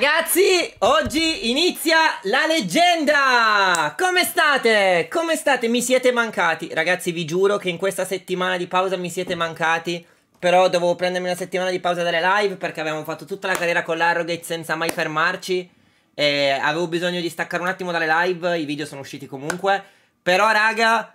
Ragazzi, oggi inizia la leggenda! Come state? Come state? Mi siete mancati? Ragazzi, vi giuro che in questa settimana di pausa mi siete mancati. Però dovevo prendermi una settimana di pausa dalle live perché avevamo fatto tutta la carriera con l'Arrogate senza mai fermarci. E avevo bisogno di staccare un attimo dalle live, i video sono usciti comunque. Però, raga,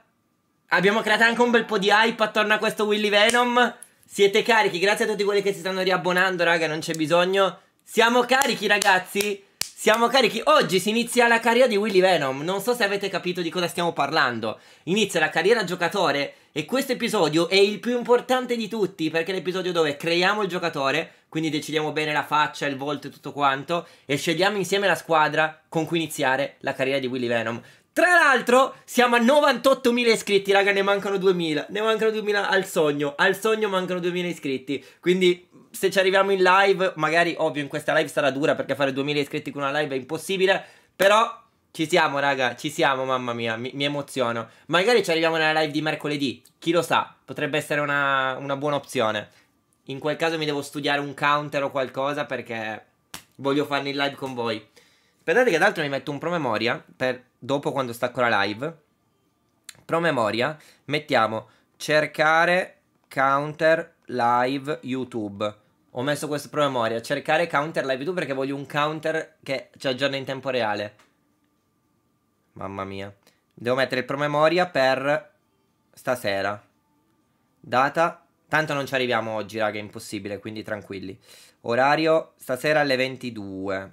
abbiamo creato anche un bel po' di hype attorno a questo Willy Venom. Siete carichi, grazie a tutti quelli che si stanno riabbonando, raga, non c'è bisogno. Siamo carichi, ragazzi. Siamo carichi. Oggi si inizia la carriera di Willy Venom. Non so se avete capito di cosa stiamo parlando. Inizia la carriera giocatore. E questo episodio è il più importante di tutti perché è l'episodio dove creiamo il giocatore, quindi decidiamo bene la faccia, il volto e tutto quanto, e scegliamo insieme la squadra con cui iniziare la carriera di Willy Venom. Tra l'altro siamo a 98.000 iscritti, raga, ne mancano 2.000, ne mancano 2.000 al sogno, al sogno mancano 2.000 iscritti, quindi se ci arriviamo in live, magari ovvio in questa live sarà dura perché fare 2000 iscritti con una live è impossibile, però ci siamo raga, ci siamo mamma mia, mi, mi emoziono. Magari ci arriviamo nella live di mercoledì, chi lo sa, potrebbe essere una, una buona opzione. In quel caso mi devo studiare un counter o qualcosa perché voglio farne in live con voi. Aspettate che d'altro mi metto un promemoria per dopo quando stacco la live. Promemoria, mettiamo cercare counter live YouTube. Ho messo questo promemoria. Cercare counter live 2 perché voglio un counter che ci aggiorna in tempo reale. Mamma mia. Devo mettere il promemoria per stasera. Data. Tanto non ci arriviamo oggi, raga, è impossibile, quindi tranquilli. Orario stasera alle 22.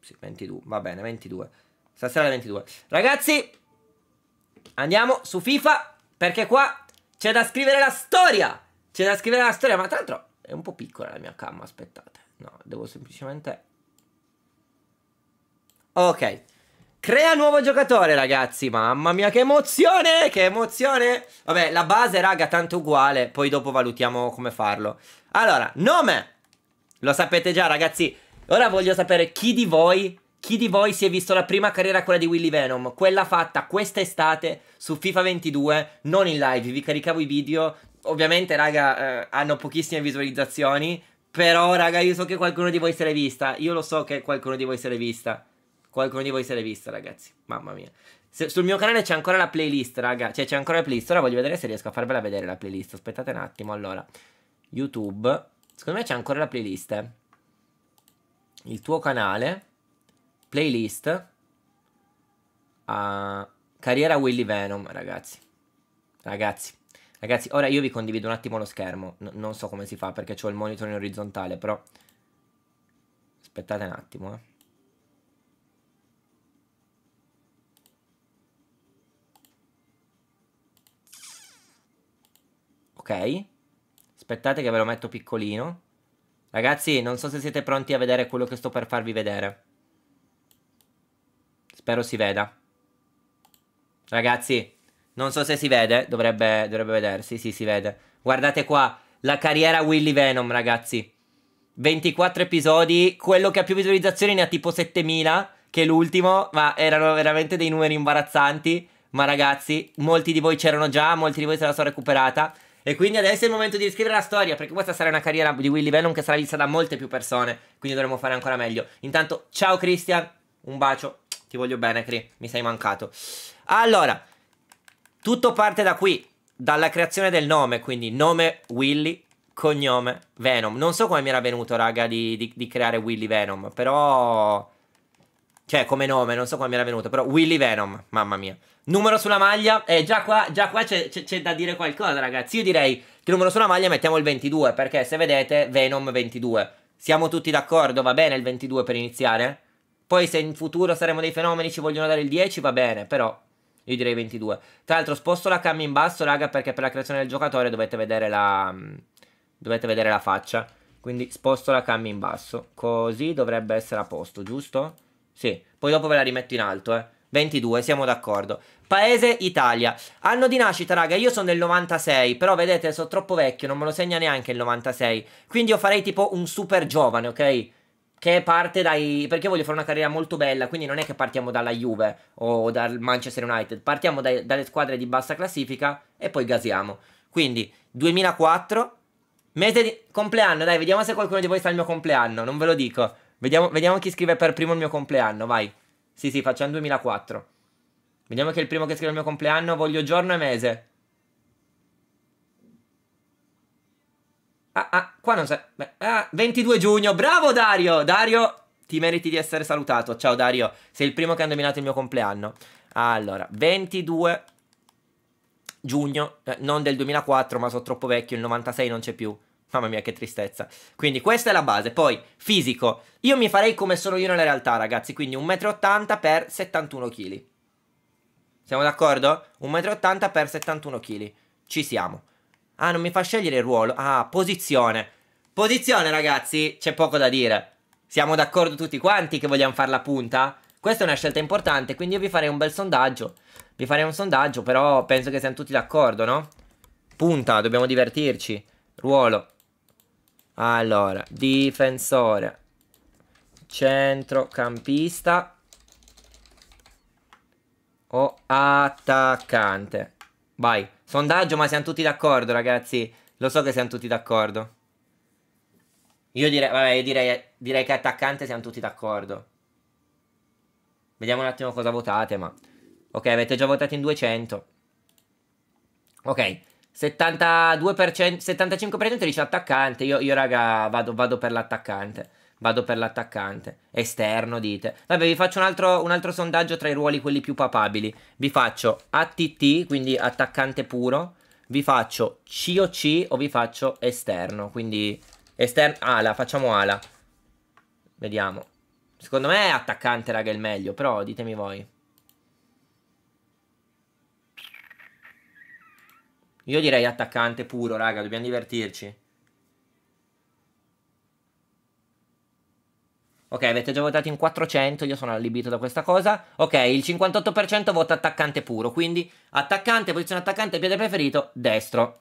Sì, 22, va bene, 22. Stasera alle 22. Ragazzi, andiamo su FIFA perché qua c'è da scrivere la storia. C'è da scrivere la storia, ma tra l'altro è un po' piccola la mia cam, aspettate. No, devo semplicemente... Ok. Crea nuovo giocatore, ragazzi. Mamma mia, che emozione! Che emozione! Vabbè, la base, raga, tanto uguale. Poi dopo valutiamo come farlo. Allora, nome. Lo sapete già, ragazzi. Ora voglio sapere chi di voi chi di voi si è visto la prima carriera, quella di Willy Venom? Quella fatta quest'estate su FIFA 22, non in live, vi caricavo i video ovviamente, raga, eh, hanno pochissime visualizzazioni. Però, raga, io so che qualcuno di voi se l'è vista. Io lo so che qualcuno di voi se l'è vista. Qualcuno di voi se l'è vista, ragazzi. Mamma mia. Se, sul mio canale c'è ancora la playlist, raga. Cioè, c'è ancora la playlist. Ora voglio vedere se riesco a farvela vedere la playlist. Aspettate un attimo. Allora, YouTube. Secondo me c'è ancora la playlist. Eh. Il tuo canale. Playlist. Uh, carriera Willy Venom, ragazzi. Ragazzi. Ragazzi, ora io vi condivido un attimo lo schermo. N non so come si fa perché ho il monitor in orizzontale, però... Aspettate un attimo, eh. Ok. Aspettate che ve lo metto piccolino. Ragazzi, non so se siete pronti a vedere quello che sto per farvi vedere. Spero si veda. Ragazzi, non so se si vede, dovrebbe, dovrebbe vedersi, sì si vede. Guardate qua, la carriera Willy Venom ragazzi. 24 episodi, quello che ha più visualizzazioni ne ha tipo 7000, che è l'ultimo, ma erano veramente dei numeri imbarazzanti. Ma ragazzi, molti di voi c'erano già, molti di voi se la sono recuperata. E quindi adesso è il momento di riscrivere la storia, perché questa sarà una carriera di Willy Venom che sarà vista da molte più persone, quindi dovremmo fare ancora meglio. Intanto, ciao Christian, un bacio, ti voglio bene Cri, mi sei mancato. Allora, tutto parte da qui, dalla creazione del nome, quindi nome Willy, cognome Venom. Non so come mi era venuto, raga, di, di, di creare Willy Venom, però... Cioè, come nome, non so come mi era venuto, però Willy Venom, mamma mia. Numero sulla maglia, eh, già qua, già qua c'è, c'è da dire qualcosa, ragazzi. Io direi che numero sulla maglia mettiamo il 22, perché se vedete, Venom 22. Siamo tutti d'accordo, va bene il 22 per iniziare? Poi se in futuro saremo dei fenomeni ci vogliono dare il 10, va bene, però io direi 22. Tra l'altro sposto la cam in basso, raga, perché per la creazione del giocatore dovete vedere la... Mm, dovete vedere la faccia. Quindi sposto la cam in basso. Così dovrebbe essere a posto, giusto? Sì. Poi dopo ve la rimetto in alto, eh. 22, siamo d'accordo. Paese Italia. Anno di nascita, raga, io sono del 96, però vedete, sono troppo vecchio, non me lo segna neanche il 96. Quindi io farei tipo un super giovane, ok? che parte dai... perché voglio fare una carriera molto bella, quindi non è che partiamo dalla Juve o dal Manchester United, partiamo dai, dalle squadre di bassa classifica e poi gasiamo. Quindi 2004, mese di compleanno, dai, vediamo se qualcuno di voi sa il mio compleanno, non ve lo dico. Vediamo, vediamo chi scrive per primo il mio compleanno, vai. Sì, sì, facciamo 2004. Vediamo che è il primo che scrive il mio compleanno, voglio giorno e mese. Ah, ah, qua non c'è. Ah, 22 giugno, bravo Dario! Dario, ti meriti di essere salutato. Ciao Dario, sei il primo che ha indovinato il mio compleanno. Allora, 22 giugno, eh, non del 2004, ma sono troppo vecchio, il 96 non c'è più. Mamma mia, che tristezza. Quindi questa è la base. Poi, fisico. Io mi farei come sono io nella realtà, ragazzi. Quindi 1,80 m per 71 kg. Siamo d'accordo? 1,80 m per 71 kg. Ci siamo. Ah, non mi fa scegliere il ruolo. Ah, posizione. Posizione, ragazzi, c'è poco da dire. Siamo d'accordo tutti quanti che vogliamo fare la punta? Questa è una scelta importante, quindi io vi farei un bel sondaggio. Vi farei un sondaggio, però penso che siamo tutti d'accordo, no? Punta, dobbiamo divertirci. Ruolo. Allora, difensore. Centrocampista. O attaccante. Vai. Sondaggio, ma siamo tutti d'accordo, ragazzi. Lo so che siamo tutti d'accordo. Io direi, vabbè, io direi, direi che attaccante siamo tutti d'accordo. Vediamo un attimo cosa votate, ma... Ok, avete già votato in 200. Ok, 72%, 75% dice attaccante. Io, io raga, vado, vado per l'attaccante. Vado per l'attaccante. Esterno, dite. Vabbè, vi faccio un altro, un altro sondaggio tra i ruoli quelli più papabili. Vi faccio ATT, quindi attaccante puro. Vi faccio COC o vi faccio esterno. Quindi esterno, ala, facciamo ala. Vediamo. Secondo me è attaccante, raga, è il meglio, però ditemi voi. Io direi attaccante puro, raga, dobbiamo divertirci. Ok, avete già votato in 400, io sono allibito da questa cosa. Ok, il 58% vota attaccante puro, quindi attaccante, posizione attaccante, piede preferito, destro.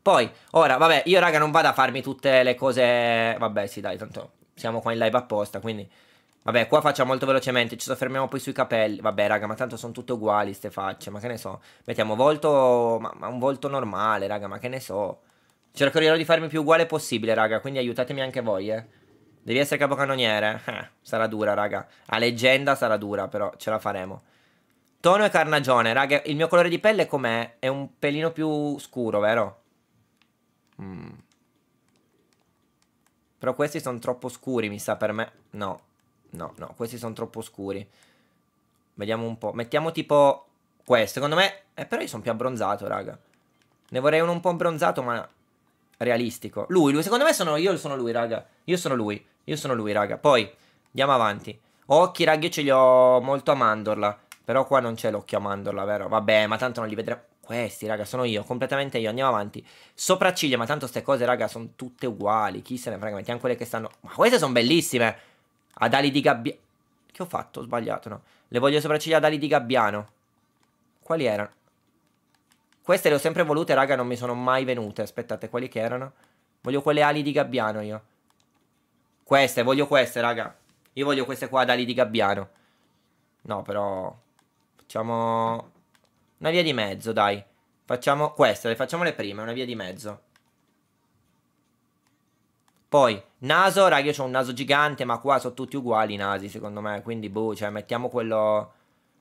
Poi, ora, vabbè, io raga non vado a farmi tutte le cose... Vabbè, sì, dai, tanto siamo qua in live apposta, quindi... Vabbè, qua facciamo molto velocemente, ci soffermiamo poi sui capelli. Vabbè, raga, ma tanto sono tutte uguali ste facce, ma che ne so. Mettiamo volto... ma, ma un volto normale, raga, ma che ne so. Cercherò di farmi più uguale possibile, raga, quindi aiutatemi anche voi, eh. Devi essere capocannoniere? Eh, sarà dura, raga. A leggenda sarà dura, però ce la faremo. Tono e carnagione. Raga, il mio colore di pelle com'è? È un pelino più scuro, vero? Mm. Però questi sono troppo scuri, mi sa, per me. No, no, no, questi sono troppo scuri. Vediamo un po'. Mettiamo tipo questo. Secondo me... Eh, però io sono più abbronzato, raga. Ne vorrei uno un po' abbronzato, ma... Realistico. Lui, lui. Secondo me sono... Io sono lui, raga. Io sono lui. Io sono lui, raga. Poi, andiamo avanti. Occhi, raga, io ce li ho molto a mandorla. Però qua non c'è l'occhio a mandorla, vero? Vabbè, ma tanto non li vedremo. Questi, raga, sono io, completamente io. Andiamo avanti. Sopracciglia, ma tanto queste cose, raga, sono tutte uguali. Chi se ne frega, mettiamo quelle che stanno... Ma queste sono bellissime. Ad ali di gabbia... Che ho fatto? Ho sbagliato, no? Le voglio sopracciglia ad ali di gabbiano. Quali erano? Queste le ho sempre volute, raga, non mi sono mai venute. Aspettate, quali che erano? Voglio quelle ali di gabbiano io. Queste, voglio queste, raga. Io voglio queste qua da lì di Gabbiano. No, però... Facciamo... Una via di mezzo, dai. Facciamo queste, le facciamo le prime, una via di mezzo. Poi, naso, raga, io ho un naso gigante, ma qua sono tutti uguali i nasi, secondo me. Quindi, boh, cioè, mettiamo quello...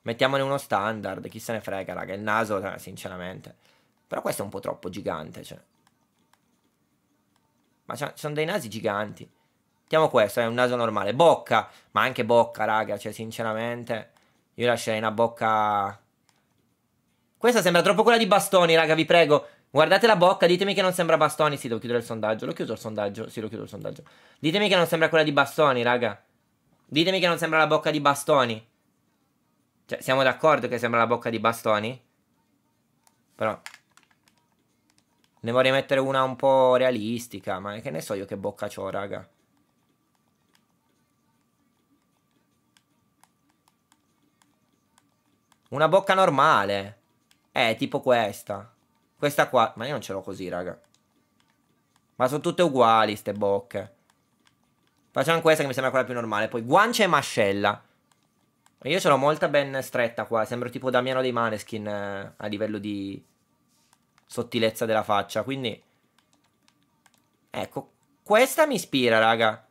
Mettiamone uno standard, chi se ne frega, raga. Il naso, eh, sinceramente. Però questo è un po' troppo gigante, cioè. Ma sono dei nasi giganti. Mettiamo questo, è un naso normale. Bocca, ma anche bocca, raga, cioè sinceramente io lascerei una bocca... Questa sembra troppo quella di bastoni, raga, vi prego. Guardate la bocca, ditemi che non sembra bastoni. Sì, devo chiudere il sondaggio. L'ho chiuso il sondaggio? Sì, l'ho chiuso il sondaggio. Ditemi che non sembra quella di bastoni, raga. Ditemi che non sembra la bocca di bastoni. Cioè, siamo d'accordo che sembra la bocca di bastoni? Però... Ne vorrei mettere una un po' realistica, ma che ne so io che bocca ho, raga. Una bocca normale. Eh, tipo questa. Questa qua. Ma io non ce l'ho così, raga. Ma sono tutte uguali, ste bocche. Facciamo questa che mi sembra quella più normale. Poi guancia e mascella. Io ce l'ho molta ben stretta qua. Sembro tipo Damiano dei Maneskin eh, a livello di sottilezza della faccia. Quindi... Ecco. Questa mi ispira, raga.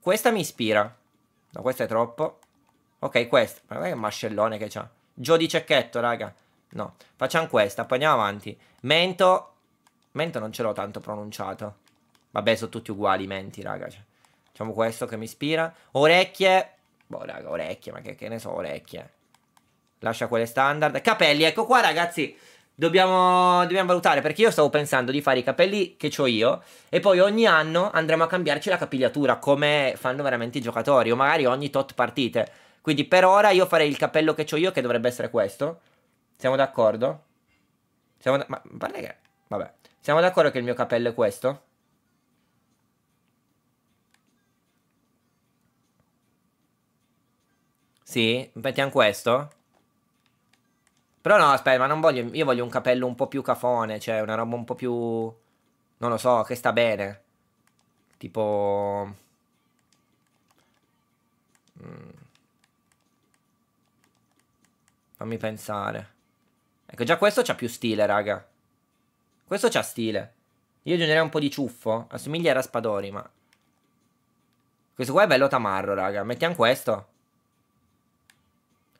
Questa mi ispira. No, questa è troppo. Ok, questa. Ma guarda che mascellone che c'ha. Jody Cecchetto, raga. No, facciamo questa, poi andiamo avanti. Mento. Mento non ce l'ho tanto pronunciato. Vabbè, sono tutti uguali i menti, raga. Cioè, diciamo questo che mi ispira. Orecchie. Boh, raga, orecchie, ma che, che ne so, orecchie. Lascia quelle standard. Capelli, ecco qua, ragazzi. Dobbiamo, dobbiamo, valutare perché io stavo pensando di fare i capelli che ho io e poi ogni anno andremo a cambiarci la capigliatura come fanno veramente i giocatori o magari ogni tot partite. Quindi per ora io farei il cappello che ho io, che dovrebbe essere questo. Siamo d'accordo? Siamo da- ma pare che... Vabbè. Siamo d'accordo che il mio cappello è questo? Sì? Mettiamo questo? Però no, aspetta, ma non voglio... Io voglio un capello un po' più cafone, cioè una roba un po' più... Non lo so, che sta bene. Tipo... Mm. Fammi pensare. Ecco, già questo c'ha più stile, raga. Questo c'ha stile. Io aggiungerei un po' di ciuffo. Assomiglia a Raspadori, ma... Questo qua è bello tamarro, raga. Mettiamo questo.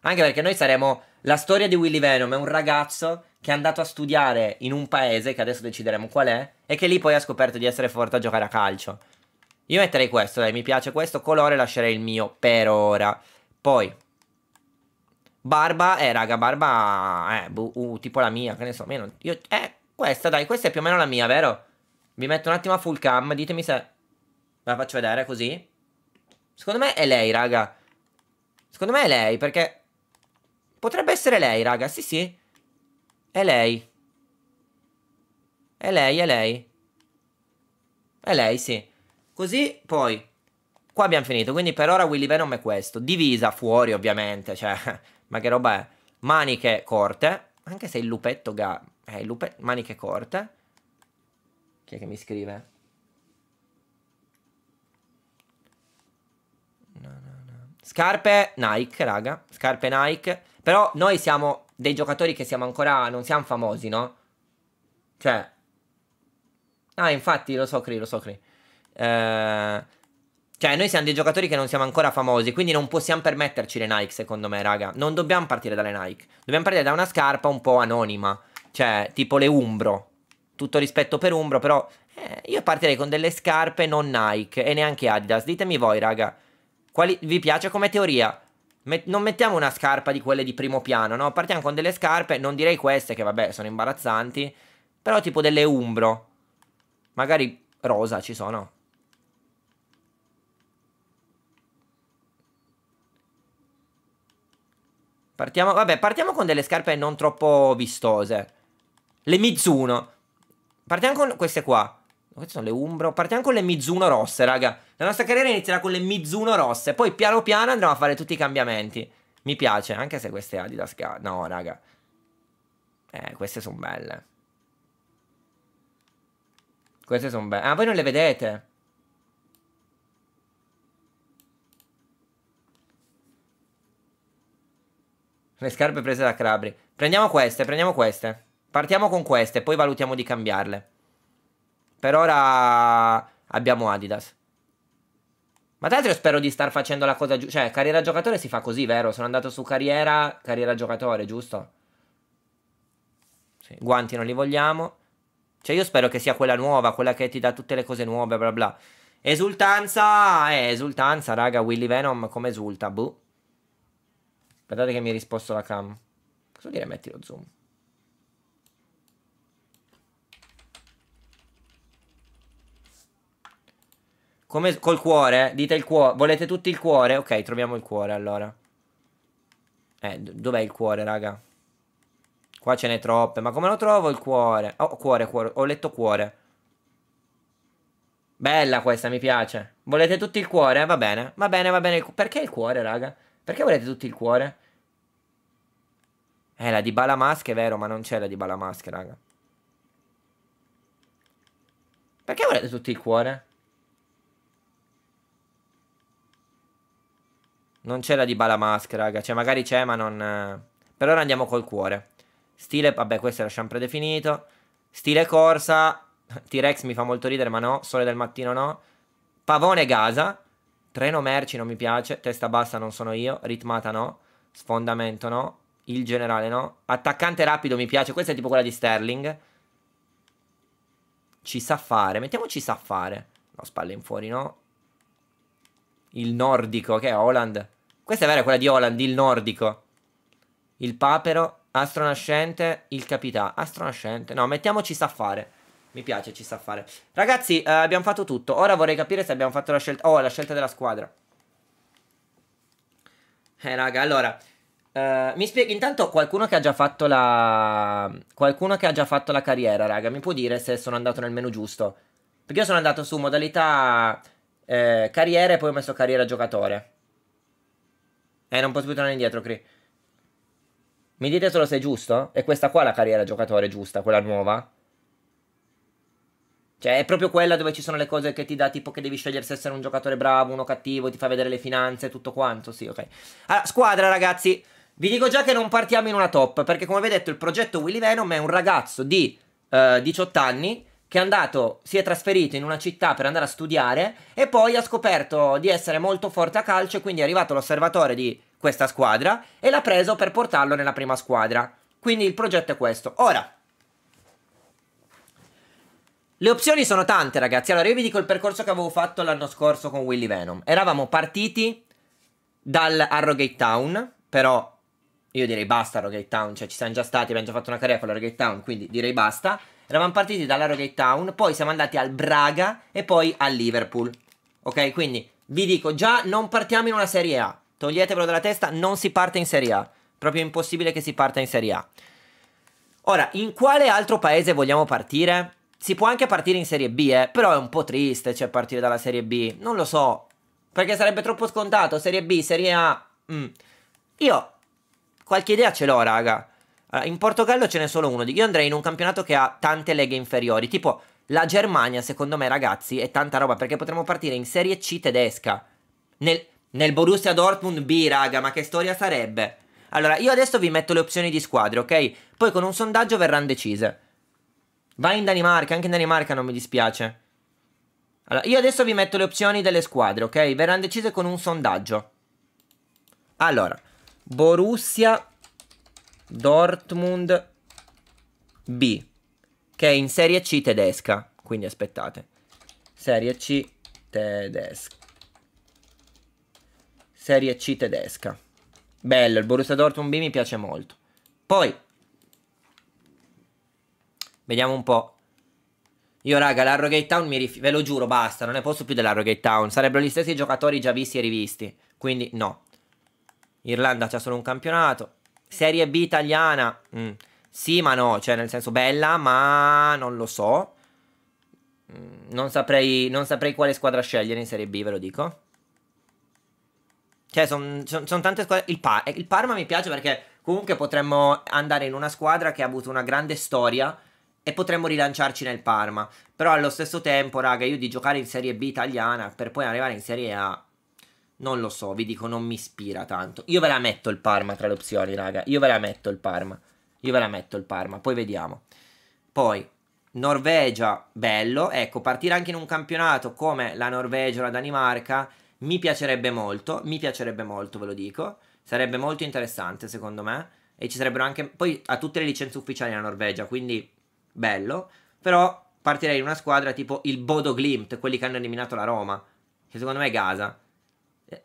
Anche perché noi saremo... La storia di Willy Venom è un ragazzo che è andato a studiare in un paese, che adesso decideremo qual è, e che lì poi ha scoperto di essere forte a giocare a calcio. Io metterei questo, dai, mi piace questo colore, lascerei il mio per ora. Poi, Barba, eh raga, barba, eh, bu, boh, uh, tipo la mia, che ne so, meno. Io, eh, questa dai, questa è più o meno la mia, vero? Vi metto un attimo a full cam, ditemi se... ve La faccio vedere così. Secondo me è lei, raga. Secondo me è lei, perché... Potrebbe essere lei, raga, sì sì. È lei. È lei, è lei. È lei, sì. Così, poi... Qua abbiamo finito, quindi per ora Willy Venom è questo. Divisa fuori, ovviamente, cioè ma che roba è? Maniche corte, anche se il lupetto ga... Eh, il lupe... maniche corte. Chi è che mi scrive? No, no, no. Scarpe Nike, raga, scarpe Nike. Però noi siamo dei giocatori che siamo ancora, non siamo famosi, no? Cioè... Ah, infatti, lo so, Cri, lo so, Cri. Eh... Cioè, noi siamo dei giocatori che non siamo ancora famosi, quindi non possiamo permetterci le Nike, secondo me, raga. Non dobbiamo partire dalle Nike. Dobbiamo partire da una scarpa un po' anonima. Cioè, tipo le Umbro. Tutto rispetto per Umbro, però eh, io partirei con delle scarpe non Nike e neanche Adidas. Ditemi voi, raga. Quali... vi piace come teoria? Met non mettiamo una scarpa di quelle di primo piano, no? Partiamo con delle scarpe, non direi queste che vabbè sono imbarazzanti, però tipo delle umbro. Magari rosa ci sono. Partiamo, vabbè, partiamo con delle scarpe non troppo vistose. Le Mizuno. Partiamo con queste qua. Queste sono le Umbro. Partiamo con le Mizuno rosse, raga. La nostra carriera inizierà con le Mizuno rosse. Poi piano piano andremo a fare tutti i cambiamenti. Mi piace, anche se queste Adidas... No, raga. Eh, queste sono belle. Queste sono belle. Ah, voi non le vedete? Le scarpe prese da Crabri. Prendiamo queste, prendiamo queste. Partiamo con queste, poi valutiamo di cambiarle. Per ora abbiamo Adidas. Ma tra l'altro io spero di star facendo la cosa giusta. Cioè, carriera giocatore si fa così, vero? Sono andato su carriera, carriera giocatore, giusto? Sì. Guanti non li vogliamo. Cioè, io spero che sia quella nuova, quella che ti dà tutte le cose nuove, bla bla. Esultanza, eh, esultanza, raga, Willy Venom come esulta, buh. Guardate che mi ha risposto la cam. Cosa vuol dire metti lo zoom? Come col cuore? Dite il cuore. Volete tutti il cuore? Ok, troviamo il cuore allora. Eh, dov'è il cuore, raga? Qua ce n'è troppe. Ma come lo trovo il cuore? Oh, cuore, cuore. Ho letto cuore. Bella questa, mi piace. Volete tutti il cuore? Va bene, va bene, va bene. Perché il cuore, raga? Perché volete tutti il cuore? Eh, la di Bala Mask è vero, ma non c'è la di Bala Mask, raga. Perché volete tutti il cuore? Non c'è la di Bala Mask, raga. Cioè, magari c'è, ma non... Eh. Per ora andiamo col cuore. Stile, vabbè, questo è lasciamo predefinito. Stile corsa. T-Rex mi fa molto ridere, ma no. Sole del mattino no. Pavone Gaza. Treno merci non mi piace, testa bassa non sono io, ritmata no, sfondamento no, il generale no, attaccante rapido mi piace, questa è tipo quella di Sterling. Ci sa fare, mettiamoci sa fare. No, spalle in fuori no. Il nordico, che è Holland. Questa è vera quella di Holland, il nordico. Il papero, astronascente, il capitano. Astronascente, no, mettiamoci sa fare. Mi piace, ci sta a fare. Ragazzi, eh, abbiamo fatto tutto. Ora vorrei capire se abbiamo fatto la scelta... Oh, la scelta della squadra. Eh, raga, allora... Eh, mi spieghi intanto qualcuno che ha già fatto la... Qualcuno che ha già fatto la carriera, raga. Mi può dire se sono andato nel menu giusto? Perché io sono andato su modalità eh, carriera e poi ho messo carriera giocatore. Eh, non posso più tornare indietro, Cree. Mi dite solo se è giusto? È questa qua la carriera giocatore giusta, quella nuova? Cioè, è proprio quella dove ci sono le cose che ti dà, tipo che devi scegliere se essere un giocatore bravo, uno cattivo, ti fa vedere le finanze e tutto quanto. Sì, ok. Allora, squadra, ragazzi. Vi dico già che non partiamo in una top, perché come vi ho detto, il progetto Willy Venom è un ragazzo di uh, eh, 18 anni che è andato, si è trasferito in una città per andare a studiare e poi ha scoperto di essere molto forte a calcio e quindi è arrivato l'osservatore di questa squadra e l'ha preso per portarlo nella prima squadra. Quindi il progetto è questo. Ora, le opzioni sono tante, ragazzi. Allora, io vi dico il percorso che avevo fatto l'anno scorso con Willy Venom. Eravamo partiti dal Arrogate Town, però io direi basta Arrogate Town, cioè ci siamo già stati, abbiamo già fatto una carriera con l'Arrogate Town, quindi direi basta. Eravamo partiti dall'Arrogate Town, poi siamo andati al Braga e poi al Liverpool. Ok, quindi vi dico già non partiamo in una Serie A. Toglietevelo dalla testa, non si parte in Serie A. Proprio impossibile che si parta in Serie A. Ora, in quale altro paese vogliamo partire? Si può anche partire in Serie B, eh, però è un po' triste, cioè, partire dalla Serie B. Non lo so, perché sarebbe troppo scontato, Serie B, Serie A. Mm. Io qualche idea ce l'ho, raga. Allora, in Portogallo ce n'è solo uno. Io andrei in un campionato che ha tante leghe inferiori, tipo la Germania, secondo me, ragazzi, è tanta roba, perché potremmo partire in Serie C tedesca. Nel, nel Borussia Dortmund B, raga, ma che storia sarebbe? Allora, io adesso vi metto le opzioni di squadre, ok? Poi con un sondaggio verranno decise. Vai in Danimarca, anche in Danimarca non mi dispiace. Allora, io adesso vi metto le opzioni delle squadre, ok? Verranno decise con un sondaggio. Allora, Borussia Dortmund B, che è in Serie C tedesca, quindi aspettate. Serie C tedesca. Serie C tedesca. Bello, il Borussia Dortmund B mi piace molto. Poi Vediamo un po'. Io raga, l'Arrogate Town mi rifiuto, ve lo giuro, basta, non ne posso più della dell'Arrogate Town. Sarebbero gli stessi giocatori già visti e rivisti, quindi no. Irlanda c'ha solo un campionato. Serie B italiana, mm. sì ma no, cioè nel senso bella, ma non lo so. Mm, non saprei, non saprei quale squadra scegliere in Serie B, ve lo dico. Cioè, sono son, son tante squadre. Il, Par eh, il Parma mi piace perché comunque potremmo andare in una squadra che ha avuto una grande storia e potremmo rilanciarci nel Parma. Però allo stesso tempo, raga, io di giocare in Serie B italiana per poi arrivare in Serie A non lo so, vi dico non mi ispira tanto. Io ve la metto il Parma tra le opzioni, raga. Io ve la metto il Parma. Io ve la metto il Parma, poi vediamo. Poi Norvegia, bello, ecco, partire anche in un campionato come la Norvegia o la Danimarca mi piacerebbe molto, mi piacerebbe molto, ve lo dico. Sarebbe molto interessante, secondo me, e ci sarebbero anche poi ha tutte le licenze ufficiali la Norvegia, quindi bello, però partirei in una squadra tipo il Bodo Glimt, quelli che hanno eliminato la Roma, che secondo me è Gaza. Eh,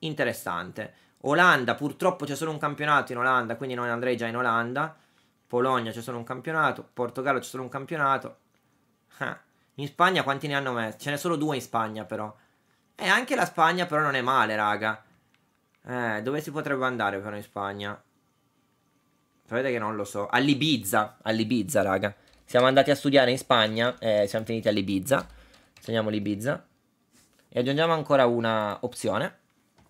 interessante. Olanda, purtroppo c'è solo un campionato in Olanda, quindi non andrei già in Olanda. Polonia c'è solo un campionato, Portogallo c'è solo un campionato. Ah. In Spagna quanti ne hanno messi? Ce n'è solo due in Spagna però. E eh, anche la Spagna però non è male, raga. Eh, dove si potrebbe andare però in Spagna? Sapete che non lo so. All'Ibiza, all'Ibiza, raga. Siamo andati a studiare in Spagna e eh, siamo finiti all'Ibiza. Segniamo l'Ibiza. E aggiungiamo ancora una opzione.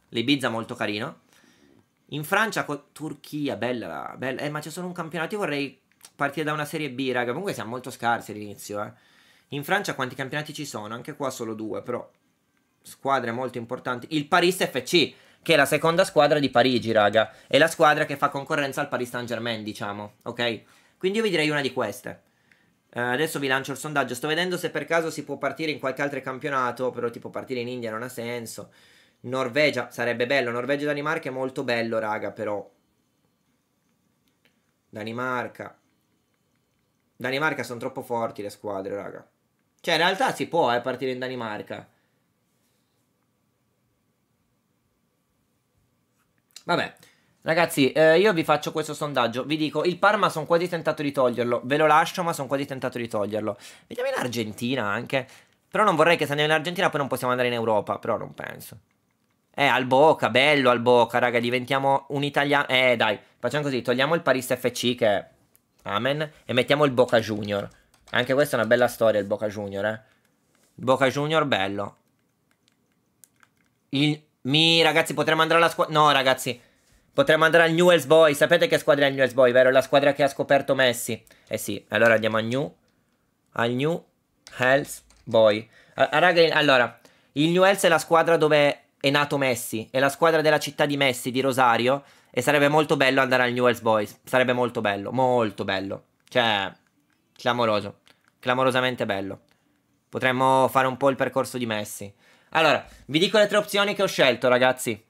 L'Ibiza molto carino. In Francia, Turchia, bella, bella. Eh, ma c'è solo un campionato. Io vorrei partire da una serie B, raga. Comunque siamo molto scarsi all'inizio, eh. In Francia quanti campionati ci sono? Anche qua solo due, però. Squadre molto importanti. Il Paris FC che è la seconda squadra di Parigi, raga. È la squadra che fa concorrenza al Paris Saint Germain, diciamo, ok? Quindi io vi direi una di queste. Uh, adesso vi lancio il sondaggio. Sto vedendo se per caso si può partire in qualche altro campionato, però tipo partire in India non ha senso. Norvegia sarebbe bello. Norvegia e Danimarca è molto bello, raga, però. Danimarca. Danimarca sono troppo forti le squadre, raga. Cioè, in realtà si può eh, partire in Danimarca. Vabbè. Ragazzi, eh, io vi faccio questo sondaggio. Vi dico, il Parma sono quasi tentato di toglierlo. Ve lo lascio, ma sono quasi tentato di toglierlo. Vediamo in Argentina anche. Però non vorrei che se andiamo in Argentina poi non possiamo andare in Europa. Però non penso. Eh, al Boca, bello al Boca, raga. Diventiamo un italiano. Eh, dai, facciamo così. Togliamo il Paris FC che Amen. E mettiamo il Boca Junior. Anche questa è una bella storia, il Boca Junior, eh. Boca Junior, bello. Il mi, ragazzi, potremmo andare alla squadra... No, ragazzi. Potremmo andare al Newell's Boy. Sapete che squadra è il Newell's Boy, vero? La squadra che ha scoperto Messi. Eh sì, allora andiamo al New... Al New Hells Boy. A, a, raga, allora, il New Hells è la squadra dove è nato Messi. È la squadra della città di Messi, di Rosario. E sarebbe molto bello andare al Newell's Boys. Sarebbe molto bello, molto bello. Cioè, clamoroso. Clamorosamente bello. Potremmo fare un po' il percorso di Messi. Allora, vi dico le tre opzioni che ho scelto, ragazzi.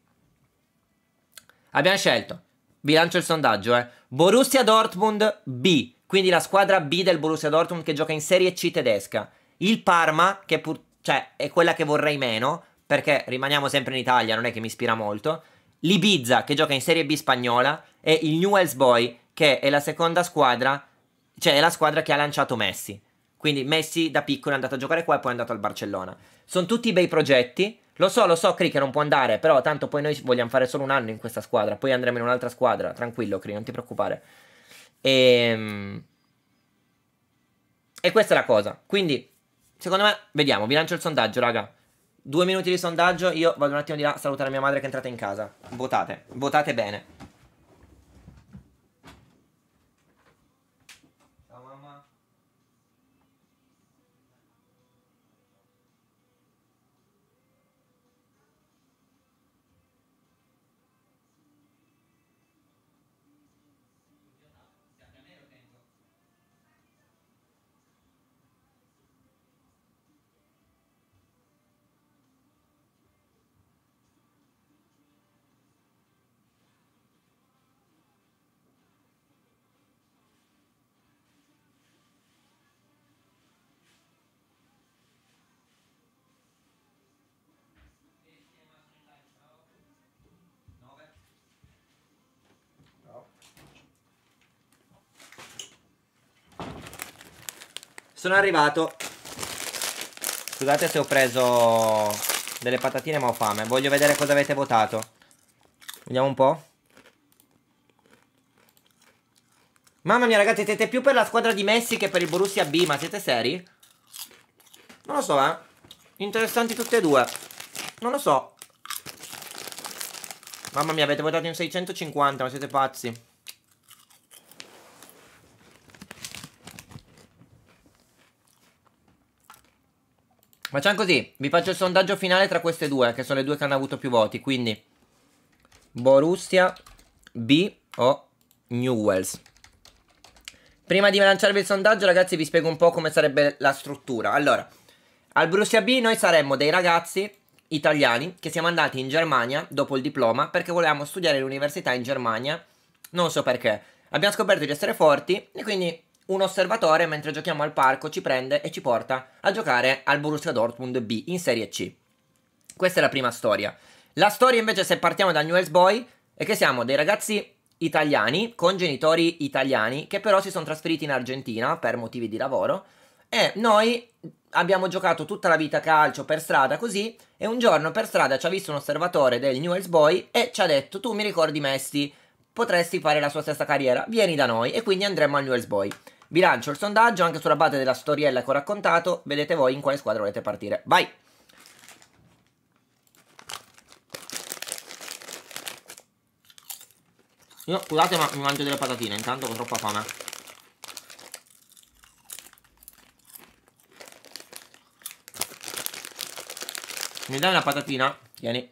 Abbiamo scelto, vi lancio il sondaggio, eh. Borussia Dortmund B, quindi la squadra B del Borussia Dortmund che gioca in Serie C tedesca. Il Parma, che pur, cioè, è quella che vorrei meno, perché rimaniamo sempre in Italia, non è che mi ispira molto. L'Ibiza, che gioca in Serie B spagnola. E il Newell's Boy, che è la seconda squadra, cioè è la squadra che ha lanciato Messi. Quindi Messi da piccolo è andato a giocare qua e poi è andato al Barcellona. Sono tutti bei progetti. Lo so, lo so, Cri, che non può andare, però tanto poi noi vogliamo fare solo un anno in questa squadra, poi andremo in un'altra squadra, tranquillo, Cri, non ti preoccupare. E... Ehm, e questa è la cosa. Quindi, secondo me, vediamo, vi lancio il sondaggio, raga. Due minuti di sondaggio, io vado un attimo di là a salutare mia madre che è entrata in casa. Votate, votate bene. Sono arrivato. Scusate se ho preso delle patatine ma ho fame. Voglio vedere cosa avete votato. Vediamo un po'. Mamma mia ragazzi, siete più per la squadra di Messi che per il Borussia B, ma siete seri? Non lo so, eh. Interessanti tutte e due. Non lo so. Mamma mia, avete votato in 650, ma siete pazzi. Facciamo così, vi faccio il sondaggio finale tra queste due, che sono le due che hanno avuto più voti, quindi Borussia B o Newells. Prima di lanciarvi il sondaggio, ragazzi, vi spiego un po' come sarebbe la struttura. Allora, al Borussia B noi saremmo dei ragazzi italiani che siamo andati in Germania dopo il diploma perché volevamo studiare l'università in Germania, non so perché. Abbiamo scoperto di essere forti e quindi un osservatore mentre giochiamo al parco ci prende e ci porta a giocare al Borussia Dortmund B in Serie C. Questa è la prima storia. La storia invece se partiamo da Newell's Boy è che siamo dei ragazzi italiani con genitori italiani che però si sono trasferiti in Argentina per motivi di lavoro e noi abbiamo giocato tutta la vita a calcio per strada così e un giorno per strada ci ha visto un osservatore del Newell's Boy e ci ha detto tu mi ricordi Messi, potresti fare la sua stessa carriera, vieni da noi e quindi andremo al Newell's Boy. Bilancio il sondaggio anche sulla base della storiella che ho raccontato, vedete voi in quale squadra volete partire. Vai! Io, scusate, ma mi mangio delle patatine, intanto ho troppa fame. Mi dai una patatina? Vieni.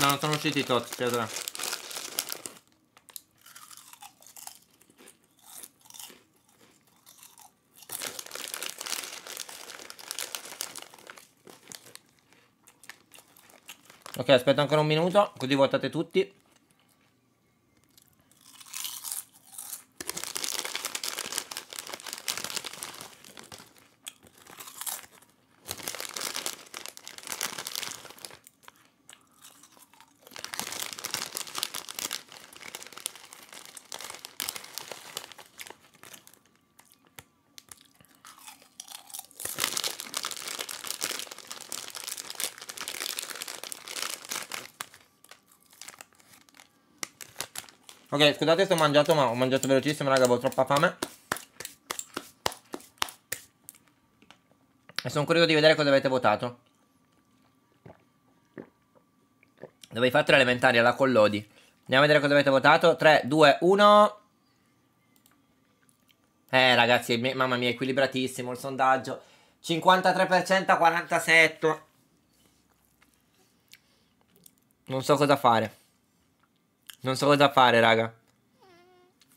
No, non sono usciti i tot, Cesare. Ok, aspetta ancora un minuto, così votate tutti. scusate se ho mangiato, ma ho mangiato velocissimo, raga, avevo troppa fame. E sono curioso di vedere cosa avete votato. Dovevi fare tre elementari alla collodi. Andiamo a vedere cosa avete votato. 3, 2, 1. Eh, ragazzi, mamma mia, equilibratissimo il sondaggio. 53% a 47%. Non so cosa fare. Non so cosa fare, raga.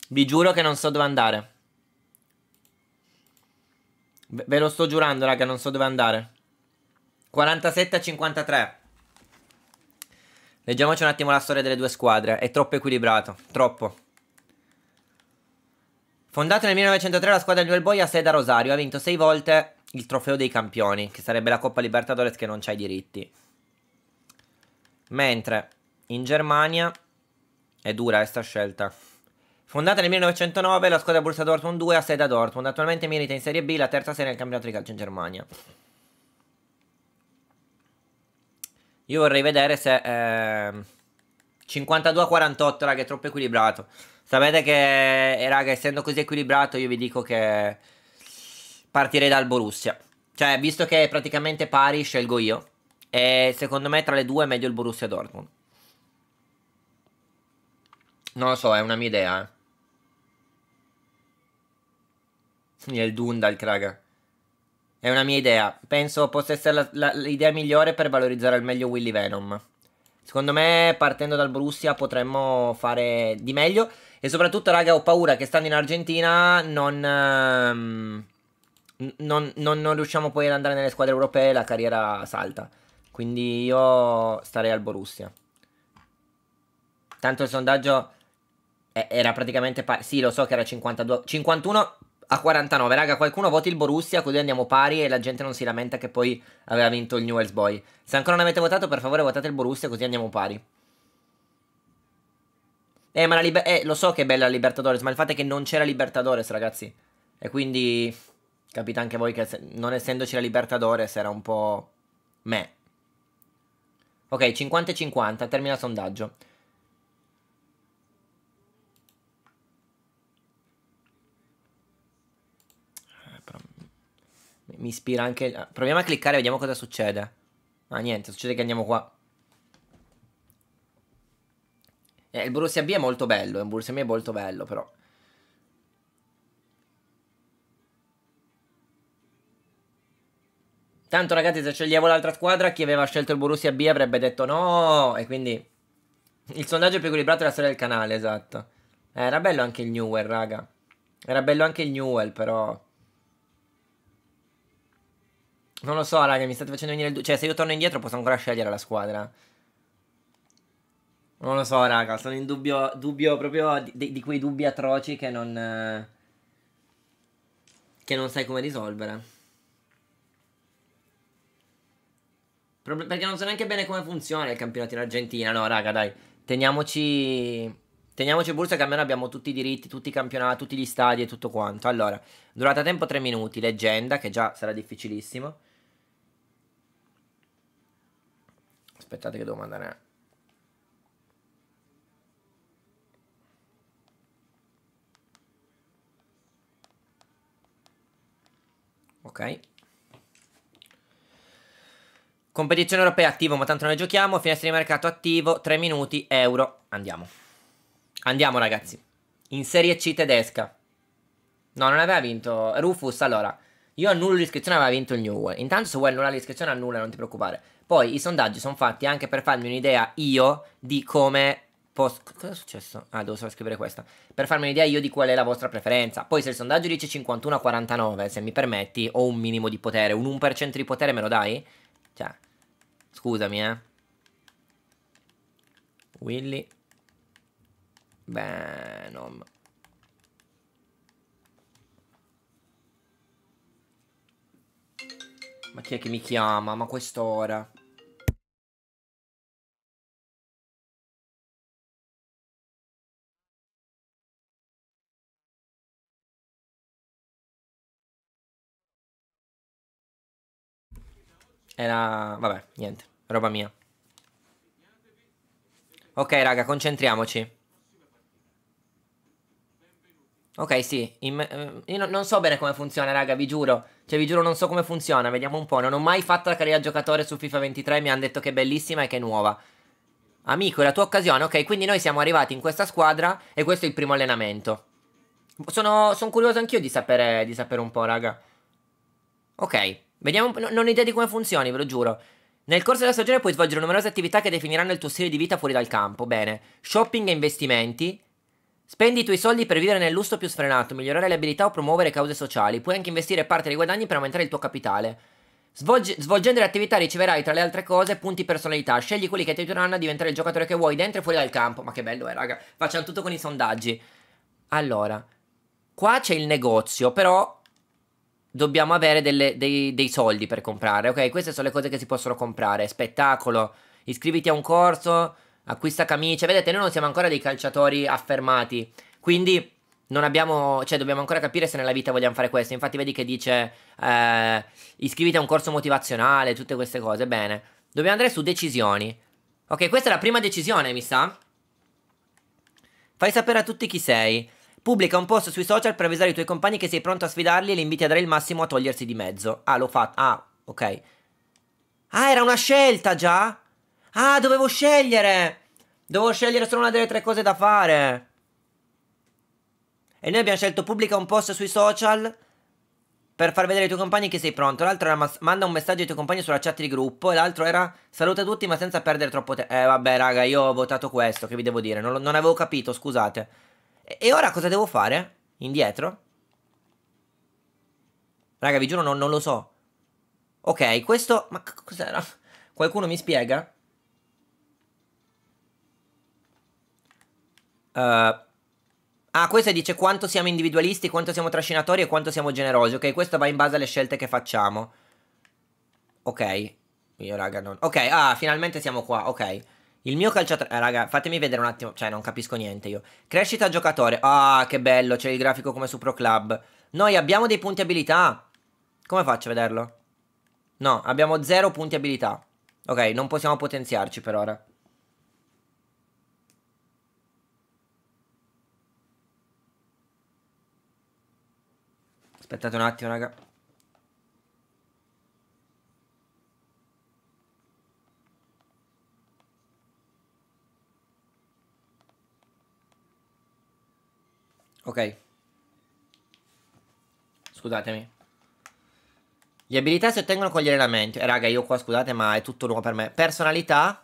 Vi giuro che non so dove andare. Ve lo sto giurando, raga, non so dove andare. 47 a 53. Leggiamoci un attimo la storia delle due squadre. È troppo equilibrato, troppo. Fondata nel 1903 la squadra di Newell Boy ha sede a Rosario. Ha vinto 6 volte il trofeo dei campioni, che sarebbe la Coppa Libertadores che non c'ha i diritti. Mentre in Germania è dura questa eh, scelta. Fondata nel 1909, la squadra Borussia Dortmund 2 ha sede a Dortmund. Attualmente milita in Serie B, la terza serie del campionato di calcio in Germania. Io vorrei vedere se... Eh, 52-48, raga, è troppo equilibrato. Sapete che, eh, raga, essendo così equilibrato, io vi dico che partirei dal Borussia. Cioè, visto che è praticamente pari, scelgo io. E secondo me tra le due è meglio il Borussia Dortmund. Non lo so, è una mia idea. Quindi eh. è il Dundalk, raga. È una mia idea. Penso possa essere l'idea migliore per valorizzare al meglio Willy Venom. Secondo me, partendo dal Borussia, potremmo fare di meglio. E soprattutto, raga, ho paura che stando in Argentina non, ehm, non, non, non riusciamo poi ad andare nelle squadre europee e la carriera salta. Quindi io starei al Borussia. Tanto il sondaggio eh, era praticamente pari. Sì, lo so che era 52. 51 a 49, raga, qualcuno voti il Borussia, così andiamo pari e la gente non si lamenta che poi aveva vinto il Newell's Boy. Se ancora non avete votato, per favore votate il Borussia, così andiamo pari. Eh, ma la liber- eh, lo so che è bella la Libertadores, ma il fatto è che non c'era Libertadores, ragazzi. E quindi capite anche voi che non essendoci la Libertadores era un po'... me. Ok, 50 e 50, termina sondaggio. mi ispira anche... Proviamo a cliccare, e vediamo cosa succede. Ma ah, niente, succede che andiamo qua. Eh, il Borussia B è molto bello, eh, il Borussia B è molto bello però. Tanto ragazzi se sceglievo l'altra squadra chi aveva scelto il Borussia B avrebbe detto no e quindi il sondaggio più equilibrato della storia del canale esatto. Eh, era bello anche il Newell raga. Era bello anche il Newell però non lo so, raga, mi state facendo venire il... Cioè, se io torno indietro posso ancora scegliere la squadra. Non lo so, raga, sono in dubbio, dubbio proprio di, di quei dubbi atroci che non... che non sai come risolvere. Perché non so neanche bene come funziona il campionato in Argentina. No, raga, dai. Teniamoci. Teniamoci Bursa che almeno abbiamo tutti i diritti, tutti i campionati, tutti gli stadi e tutto quanto. Allora, durata tempo 3 minuti, leggenda, che già sarà difficilissimo. Aspettate che devo mandare... Ok. Competizione europea attivo, ma tanto noi giochiamo. Finestra di mercato attivo, 3 minuti, euro. Andiamo. Andiamo ragazzi. In Serie C tedesca. No, non aveva vinto Rufus, allora. Io annullo l'iscrizione, aveva vinto il New World. Intanto se vuoi annullare l'iscrizione annulla, non ti preoccupare. Poi i sondaggi sono fatti anche per farmi un'idea io di come posso... Cosa è successo? Ah, devo solo scrivere questa. Per farmi un'idea io di qual è la vostra preferenza. Poi se il sondaggio dice 51-49, a se mi permetti, ho un minimo di potere. Un 1% di potere me lo dai? Cioè, scusami, eh. Willy Venom. Ma chi è che mi chiama? Ma quest'ora? Era... vabbè, niente, roba mia. Ok, raga, concentriamoci. Ok, sì. In... Eh, io non so bene come funziona, raga, vi giuro. Cioè, vi giuro, non so come funziona. Vediamo un po'. Non ho mai fatto la carriera giocatore su FIFA 23. Mi hanno detto che è bellissima e che è nuova. Amico, è la tua occasione. Ok, quindi noi siamo arrivati in questa squadra e questo è il primo allenamento. Sono, Sono curioso anch'io di sapere, di sapere un po', raga. Ok. Vediamo, no, non ho idea di come funzioni, ve lo giuro. Nel corso della stagione puoi svolgere numerose attività che definiranno il tuo stile di vita fuori dal campo. Bene, shopping e investimenti. Spendi i tuoi soldi per vivere nel lusso più sfrenato, migliorare le abilità o promuovere cause sociali. Puoi anche investire parte dei guadagni per aumentare il tuo capitale. Svolge, svolgendo le attività riceverai tra le altre cose punti personalità. Scegli quelli che ti aiuteranno a diventare il giocatore che vuoi dentro e fuori dal campo. Ma che bello, eh, raga. Facciamo tutto con i sondaggi. Allora, qua c'è il negozio, però dobbiamo avere delle, dei, dei, soldi per comprare. Ok, queste sono le cose che si possono comprare. Spettacolo, iscriviti a un corso, acquista camicie. Vedete, noi non siamo ancora dei calciatori affermati, quindi non abbiamo, cioè dobbiamo ancora capire se nella vita vogliamo fare questo. Infatti vedi che dice eh, iscriviti a un corso motivazionale, tutte queste cose. Bene, dobbiamo andare su decisioni. Ok, questa è la prima decisione, mi sa. Fai sapere a tutti chi sei. Pubblica un post sui social per avvisare i tuoi compagni che sei pronto a sfidarli e li inviti a dare il massimo a togliersi di mezzo. Ah, l'ho fatto. Ah, ok. Ah, era una scelta già? Ah, dovevo scegliere! Dovevo scegliere solo una delle tre cose da fare. E noi abbiamo scelto pubblica un post sui social per far vedere ai tuoi compagni che sei pronto. L'altro era manda un messaggio ai tuoi compagni sulla chat di gruppo. E l'altro era saluta tutti ma senza perdere troppo tempo. Eh vabbè raga, io ho votato questo, che vi devo dire. Non, non avevo capito, scusate. E ora cosa devo fare? Indietro? Raga, vi giuro, non, non lo so. Ok, questo... Ma cos'era? Qualcuno mi spiega? Uh, ah, questo dice quanto siamo individualisti, quanto siamo trascinatori e quanto siamo generosi. Ok, questo va in base alle scelte che facciamo. Ok. Io raga non... Ok, ah, finalmente siamo qua, ok. Il mio calciatore... Eh, raga, fatemi vedere un attimo. Cioè, non capisco niente io. Crescita giocatore. Ah, che bello. C'è il grafico come su Pro Club. Noi abbiamo dei punti abilità. Come faccio a vederlo? No, abbiamo zero punti abilità. Ok, non possiamo potenziarci per ora. Aspettate un attimo, raga. Ok. Scusatemi. Le abilità si ottengono con gli allenamenti. Eh, raga, io qua scusate, ma è tutto nuovo per me. Personalità.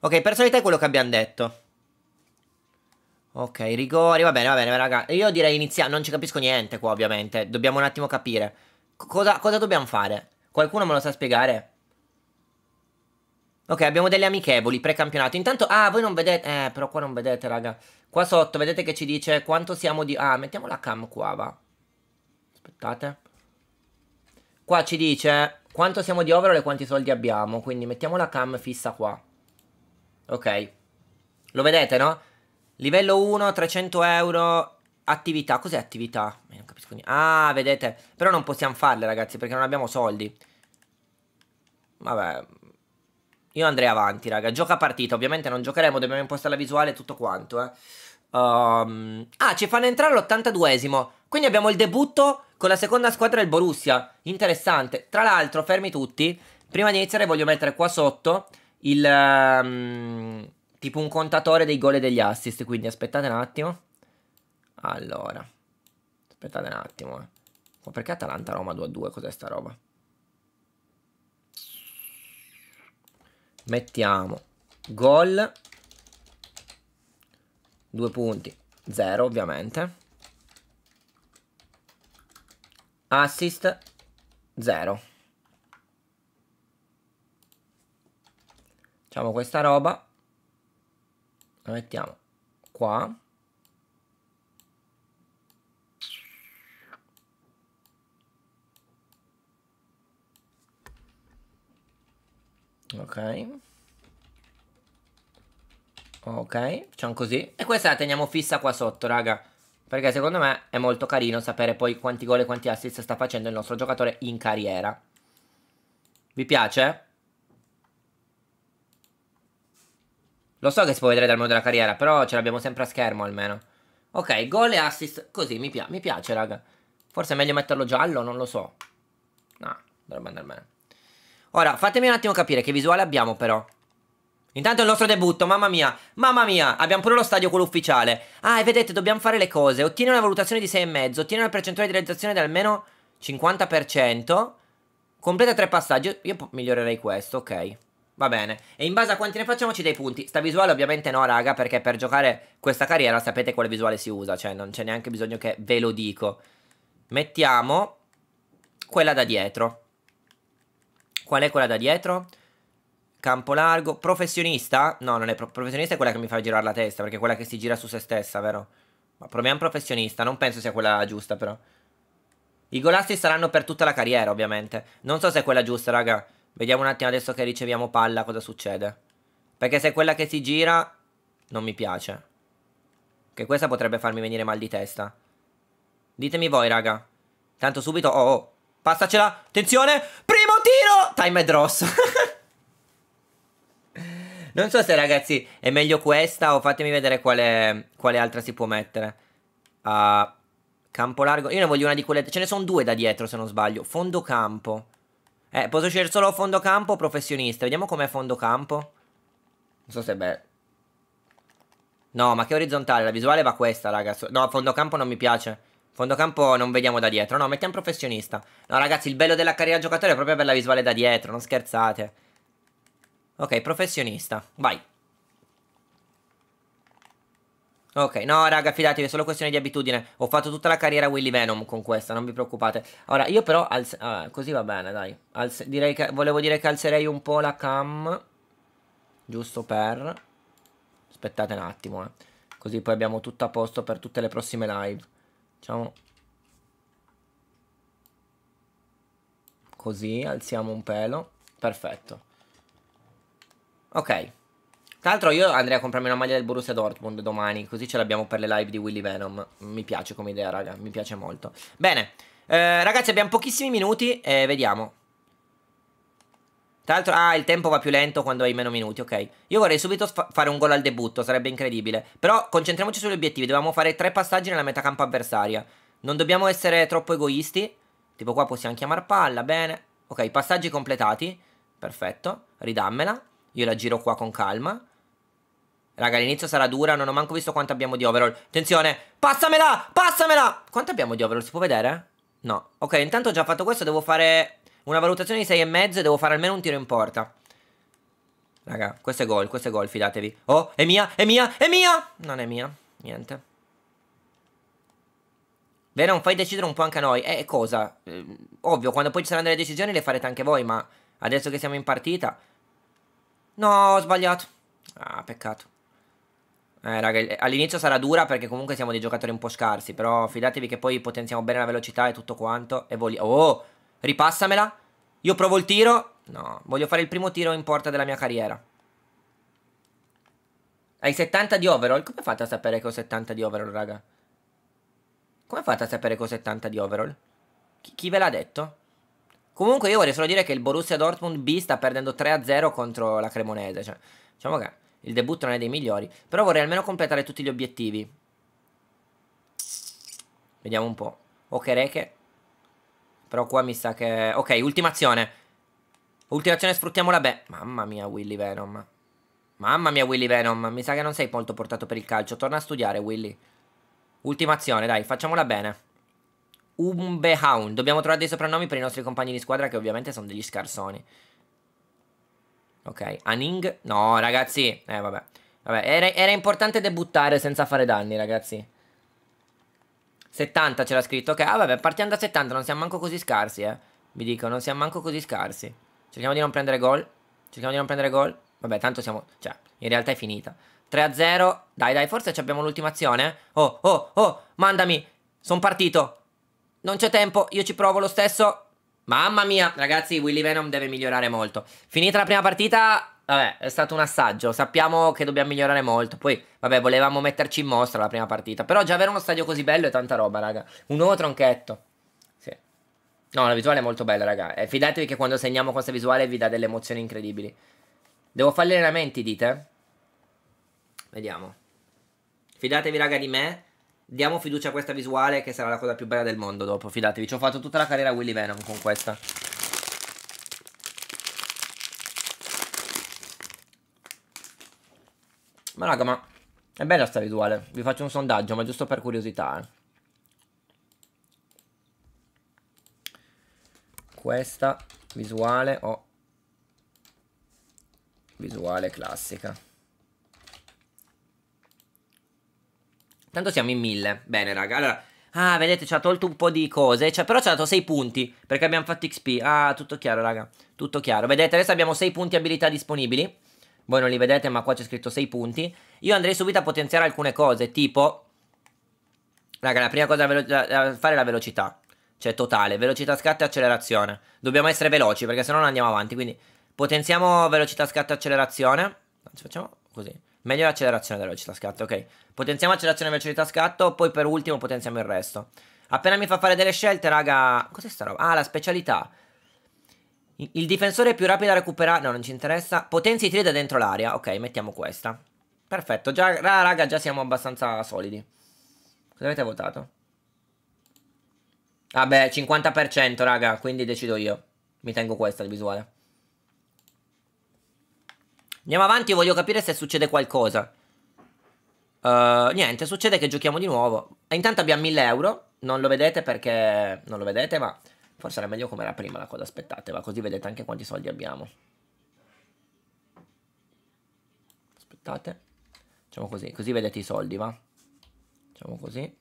Ok, personalità è quello che abbiamo detto. Ok, rigori, va bene, va bene, raga. Io direi iniziare, non ci capisco niente qua, ovviamente. Dobbiamo un attimo capire. cosa, cosa dobbiamo fare? Qualcuno me lo sa spiegare? Ok, abbiamo delle amichevoli, precampionato. Intanto, ah, voi non vedete... Eh, però qua non vedete, raga. Qua sotto vedete che ci dice quanto siamo di... Ah, mettiamo la cam qua, va. Aspettate. Qua ci dice quanto siamo di overall e quanti soldi abbiamo. Quindi mettiamo la cam fissa qua. Ok. Lo vedete, no? Livello 1, 300 euro. Attività. Cos'è attività? Eh, non capisco niente. Ah, vedete. Però non possiamo farle, ragazzi, perché non abbiamo soldi. Vabbè. Io andrei avanti, raga. Gioca partita. Ovviamente non giocheremo, dobbiamo impostare la visuale e tutto quanto, eh. Um, ah, ci fanno entrare l82 esimo Quindi abbiamo il debutto con la seconda squadra del Borussia. Interessante. Tra l'altro, fermi tutti. Prima di iniziare voglio mettere qua sotto il... Um, tipo un contatore dei gol e degli assist. Quindi aspettate un attimo. Allora. Aspettate un attimo. Eh. Ma perché Atalanta-Roma 2-2? Cos'è sta roba? Mettiamo gol due punti, 0 ovviamente. Assist 0. Facciamo questa roba. La mettiamo qua. Ok. Ok, facciamo così. E questa la teniamo fissa qua sotto, raga. Perché secondo me è molto carino sapere poi quanti gol e quanti assist sta facendo il nostro giocatore in carriera. Vi piace? Lo so che si può vedere dal modo della carriera, però ce l'abbiamo sempre a schermo almeno. Ok, gol e assist, così, mi, pi mi piace, raga. Forse è meglio metterlo giallo, non lo so. No, dovrebbe andare bene. Ora, fatemi un attimo capire che visuale abbiamo però. Intanto il nostro debutto, mamma mia, mamma mia, abbiamo pure lo stadio quello ufficiale. Ah, e vedete, dobbiamo fare le cose. Ottiene una valutazione di 6,5, ottiene una percentuale di realizzazione di almeno 50%, completa tre passaggi. Io migliorerei questo, ok. Va bene. E in base a quanti ne facciamo ci dai punti. Sta visuale ovviamente no, raga, perché per giocare questa carriera sapete quale visuale si usa, cioè non c'è neanche bisogno che ve lo dico. Mettiamo quella da dietro. Qual è quella da dietro? campo largo, professionista? No, non è pro professionista, è quella che mi fa girare la testa, perché è quella che si gira su se stessa, vero? Ma proviamo professionista, non penso sia quella giusta però. I golassi saranno per tutta la carriera, ovviamente. Non so se è quella giusta, raga. Vediamo un attimo adesso che riceviamo palla cosa succede. Perché se è quella che si gira, non mi piace. Che questa potrebbe farmi venire mal di testa. Ditemi voi, raga. Tanto subito... Oh, oh. Passacela. Attenzione. Primo tiro. Time è rosso. Non so se ragazzi è meglio questa o fatemi vedere quale, quale altra si può mettere. Uh, campo largo. Io ne voglio una di quelle... Ce ne sono due da dietro se non sbaglio. Fondo campo. Eh, posso scegliere solo fondo campo o professionista. Vediamo com'è fondo campo. Non so se è bello. No, ma che orizzontale. La visuale va questa, ragazzi. No, fondo campo non mi piace. Fondocampo non vediamo da dietro, no, mettiamo professionista. No, ragazzi, il bello della carriera giocatore è proprio per la visuale da dietro, non scherzate. Ok, professionista, vai. Ok, no raga, fidatevi, è solo questione di abitudine. Ho fatto tutta la carriera Willy Venom con questa, non vi preoccupate. Ora, io però, ah, così va bene, dai. Alz direi che, volevo dire che alzerei un po' la cam, giusto per... Aspettate un attimo, eh. Così poi abbiamo tutto a posto per tutte le prossime live. Diciamo... Così, alziamo un pelo. Perfetto. Ok. Tra l'altro io andrei a comprarmi una maglia del Borussia Dortmund domani, così ce l'abbiamo per le live di Willy Venom. Mi piace come idea, raga, mi piace molto. Bene, eh, ragazzi abbiamo pochissimi minuti e vediamo. Tra l'altro, ah, il tempo va più lento quando hai meno minuti, ok. Io vorrei subito fa fare un gol al debutto, sarebbe incredibile. Però concentriamoci sugli obiettivi, dobbiamo fare tre passaggi nella metà campo avversaria. Non dobbiamo essere troppo egoisti. Tipo qua possiamo chiamare palla, bene. Ok, passaggi completati. Perfetto, ridammela. Io la giro qua con calma. Raga, l'inizio sarà dura, non ho manco visto quanto abbiamo di overall. Attenzione, passamela, passamela! Quanto abbiamo di overall, si può vedere? No. Ok, intanto ho già fatto questo, devo fare una valutazione di 6,5 e devo fare almeno un tiro in porta. Raga, questo è gol, questo è gol, fidatevi. Oh, è mia, è mia, è mia! Non è mia, niente. Veron, fai decidere un po' anche a noi. Eh, cosa? Eh, ovvio, quando poi ci saranno delle decisioni le farete anche voi, ma adesso che siamo in partita... No, ho sbagliato. Ah, peccato. Eh, raga, all'inizio sarà dura perché comunque siamo dei giocatori un po' scarsi, però fidatevi che poi potenziamo bene la velocità e tutto quanto. E voglio... Oh, ripassamela. Io provo il tiro. No, voglio fare il primo tiro in porta della mia carriera. Hai 70 di overall? Come fate a sapere che ho 70 di overall, raga? Come fate a sapere che ho 70 di overall? Chi, chi ve l'ha detto? Comunque io vorrei solo dire che il Borussia Dortmund B sta perdendo 3-0 contro la Cremonese. Cioè, diciamo che il debutto non è dei migliori. Però vorrei almeno completare tutti gli obiettivi. Vediamo un po'. Ok, reche. Però qua mi sa che... Ok, ultima azione. Ultima azione, sfruttiamola bene. Mamma mia, Willy Venom. Mamma mia, Willy Venom. Mi sa che non sei molto portato per il calcio. Torna a studiare, Willy. Ultima azione, dai, facciamola bene. Umbehound. Dobbiamo trovare dei soprannomi per i nostri compagni di squadra che ovviamente sono degli scarsoni. Ok, Aning. No, ragazzi. Eh, vabbè. vabbè. Era, era, importante debuttare senza fare danni, ragazzi. 70 ce l'ha scritto. Ok, ah, vabbè, partiamo da 70. Non siamo manco così scarsi, eh. Vi dico, non siamo manco così scarsi. Cerchiamo di non prendere gol. Cerchiamo di non prendere gol. Vabbè, tanto siamo... Cioè, in realtà è finita. 3-0. Dai, dai, forse abbiamo l'ultima azione. Oh, oh, oh, mandami. Sono partito. Non c'è tempo, io ci provo lo stesso. Mamma mia, ragazzi, Willy Venom deve migliorare molto. Finita la prima partita, vabbè, è stato un assaggio. Sappiamo che dobbiamo migliorare molto. Poi, vabbè, volevamo metterci in mostra la prima partita. Però già avere uno stadio così bello è tanta roba, raga. Un nuovo tronchetto. Sì. No, la visuale è molto bella, raga. E fidatevi che quando segniamo questa visuale vi dà delle emozioni incredibili. Devo fare gli allenamenti, dite? Vediamo. Fidatevi, raga, di me. Diamo fiducia a questa visuale che sarà la cosa più bella del mondo dopo, fidatevi. Ci ho fatto tutta la carriera a Willy Venom con questa. Ma raga, ma è bella sta visuale. Vi faccio un sondaggio, ma giusto per curiosità. Eh. Questa visuale o oh. visuale classica. Tanto siamo in 1000. Bene, raga. Allora, ah, vedete, ci ha tolto un po' di cose. Cioè, però ci ha dato 6 punti perché abbiamo fatto XP. Ah, tutto chiaro, raga. Tutto chiaro. Vedete, adesso abbiamo 6 punti abilità disponibili. Voi non li vedete, ma qua c'è scritto 6 punti. Io andrei subito a potenziare alcune cose, tipo... Raga, la prima cosa da, fare è la velocità. Cioè, totale. Velocità scatta e accelerazione. Dobbiamo essere veloci, perché se no non andiamo avanti. Quindi, potenziamo velocità scatta e accelerazione. Anzi, facciamo così. Meglio l'accelerazione della velocità scatto, ok. Potenziamo accelerazione e velocità scatto, poi per ultimo potenziamo il resto. Appena mi fa fare delle scelte, raga... Cos'è sta roba? Ah, la specialità. Il difensore è più rapido a recuperare... No, non ci interessa. Potenzi i tre da dentro l'aria. Ok, mettiamo questa. Perfetto. Già, raga, già siamo abbastanza solidi. Cosa avete votato? Vabbè, ah, 50%, raga. Quindi decido io. Mi tengo questa, di visuale. Andiamo avanti, voglio capire se succede qualcosa. Uh, niente, succede che giochiamo di nuovo. E intanto abbiamo 1000 euro. Non lo vedete perché... Non lo vedete, ma forse era meglio come era prima la cosa. Aspettate, va così vedete anche quanti soldi abbiamo. Aspettate. Facciamo così, così vedete i soldi, va. Facciamo così.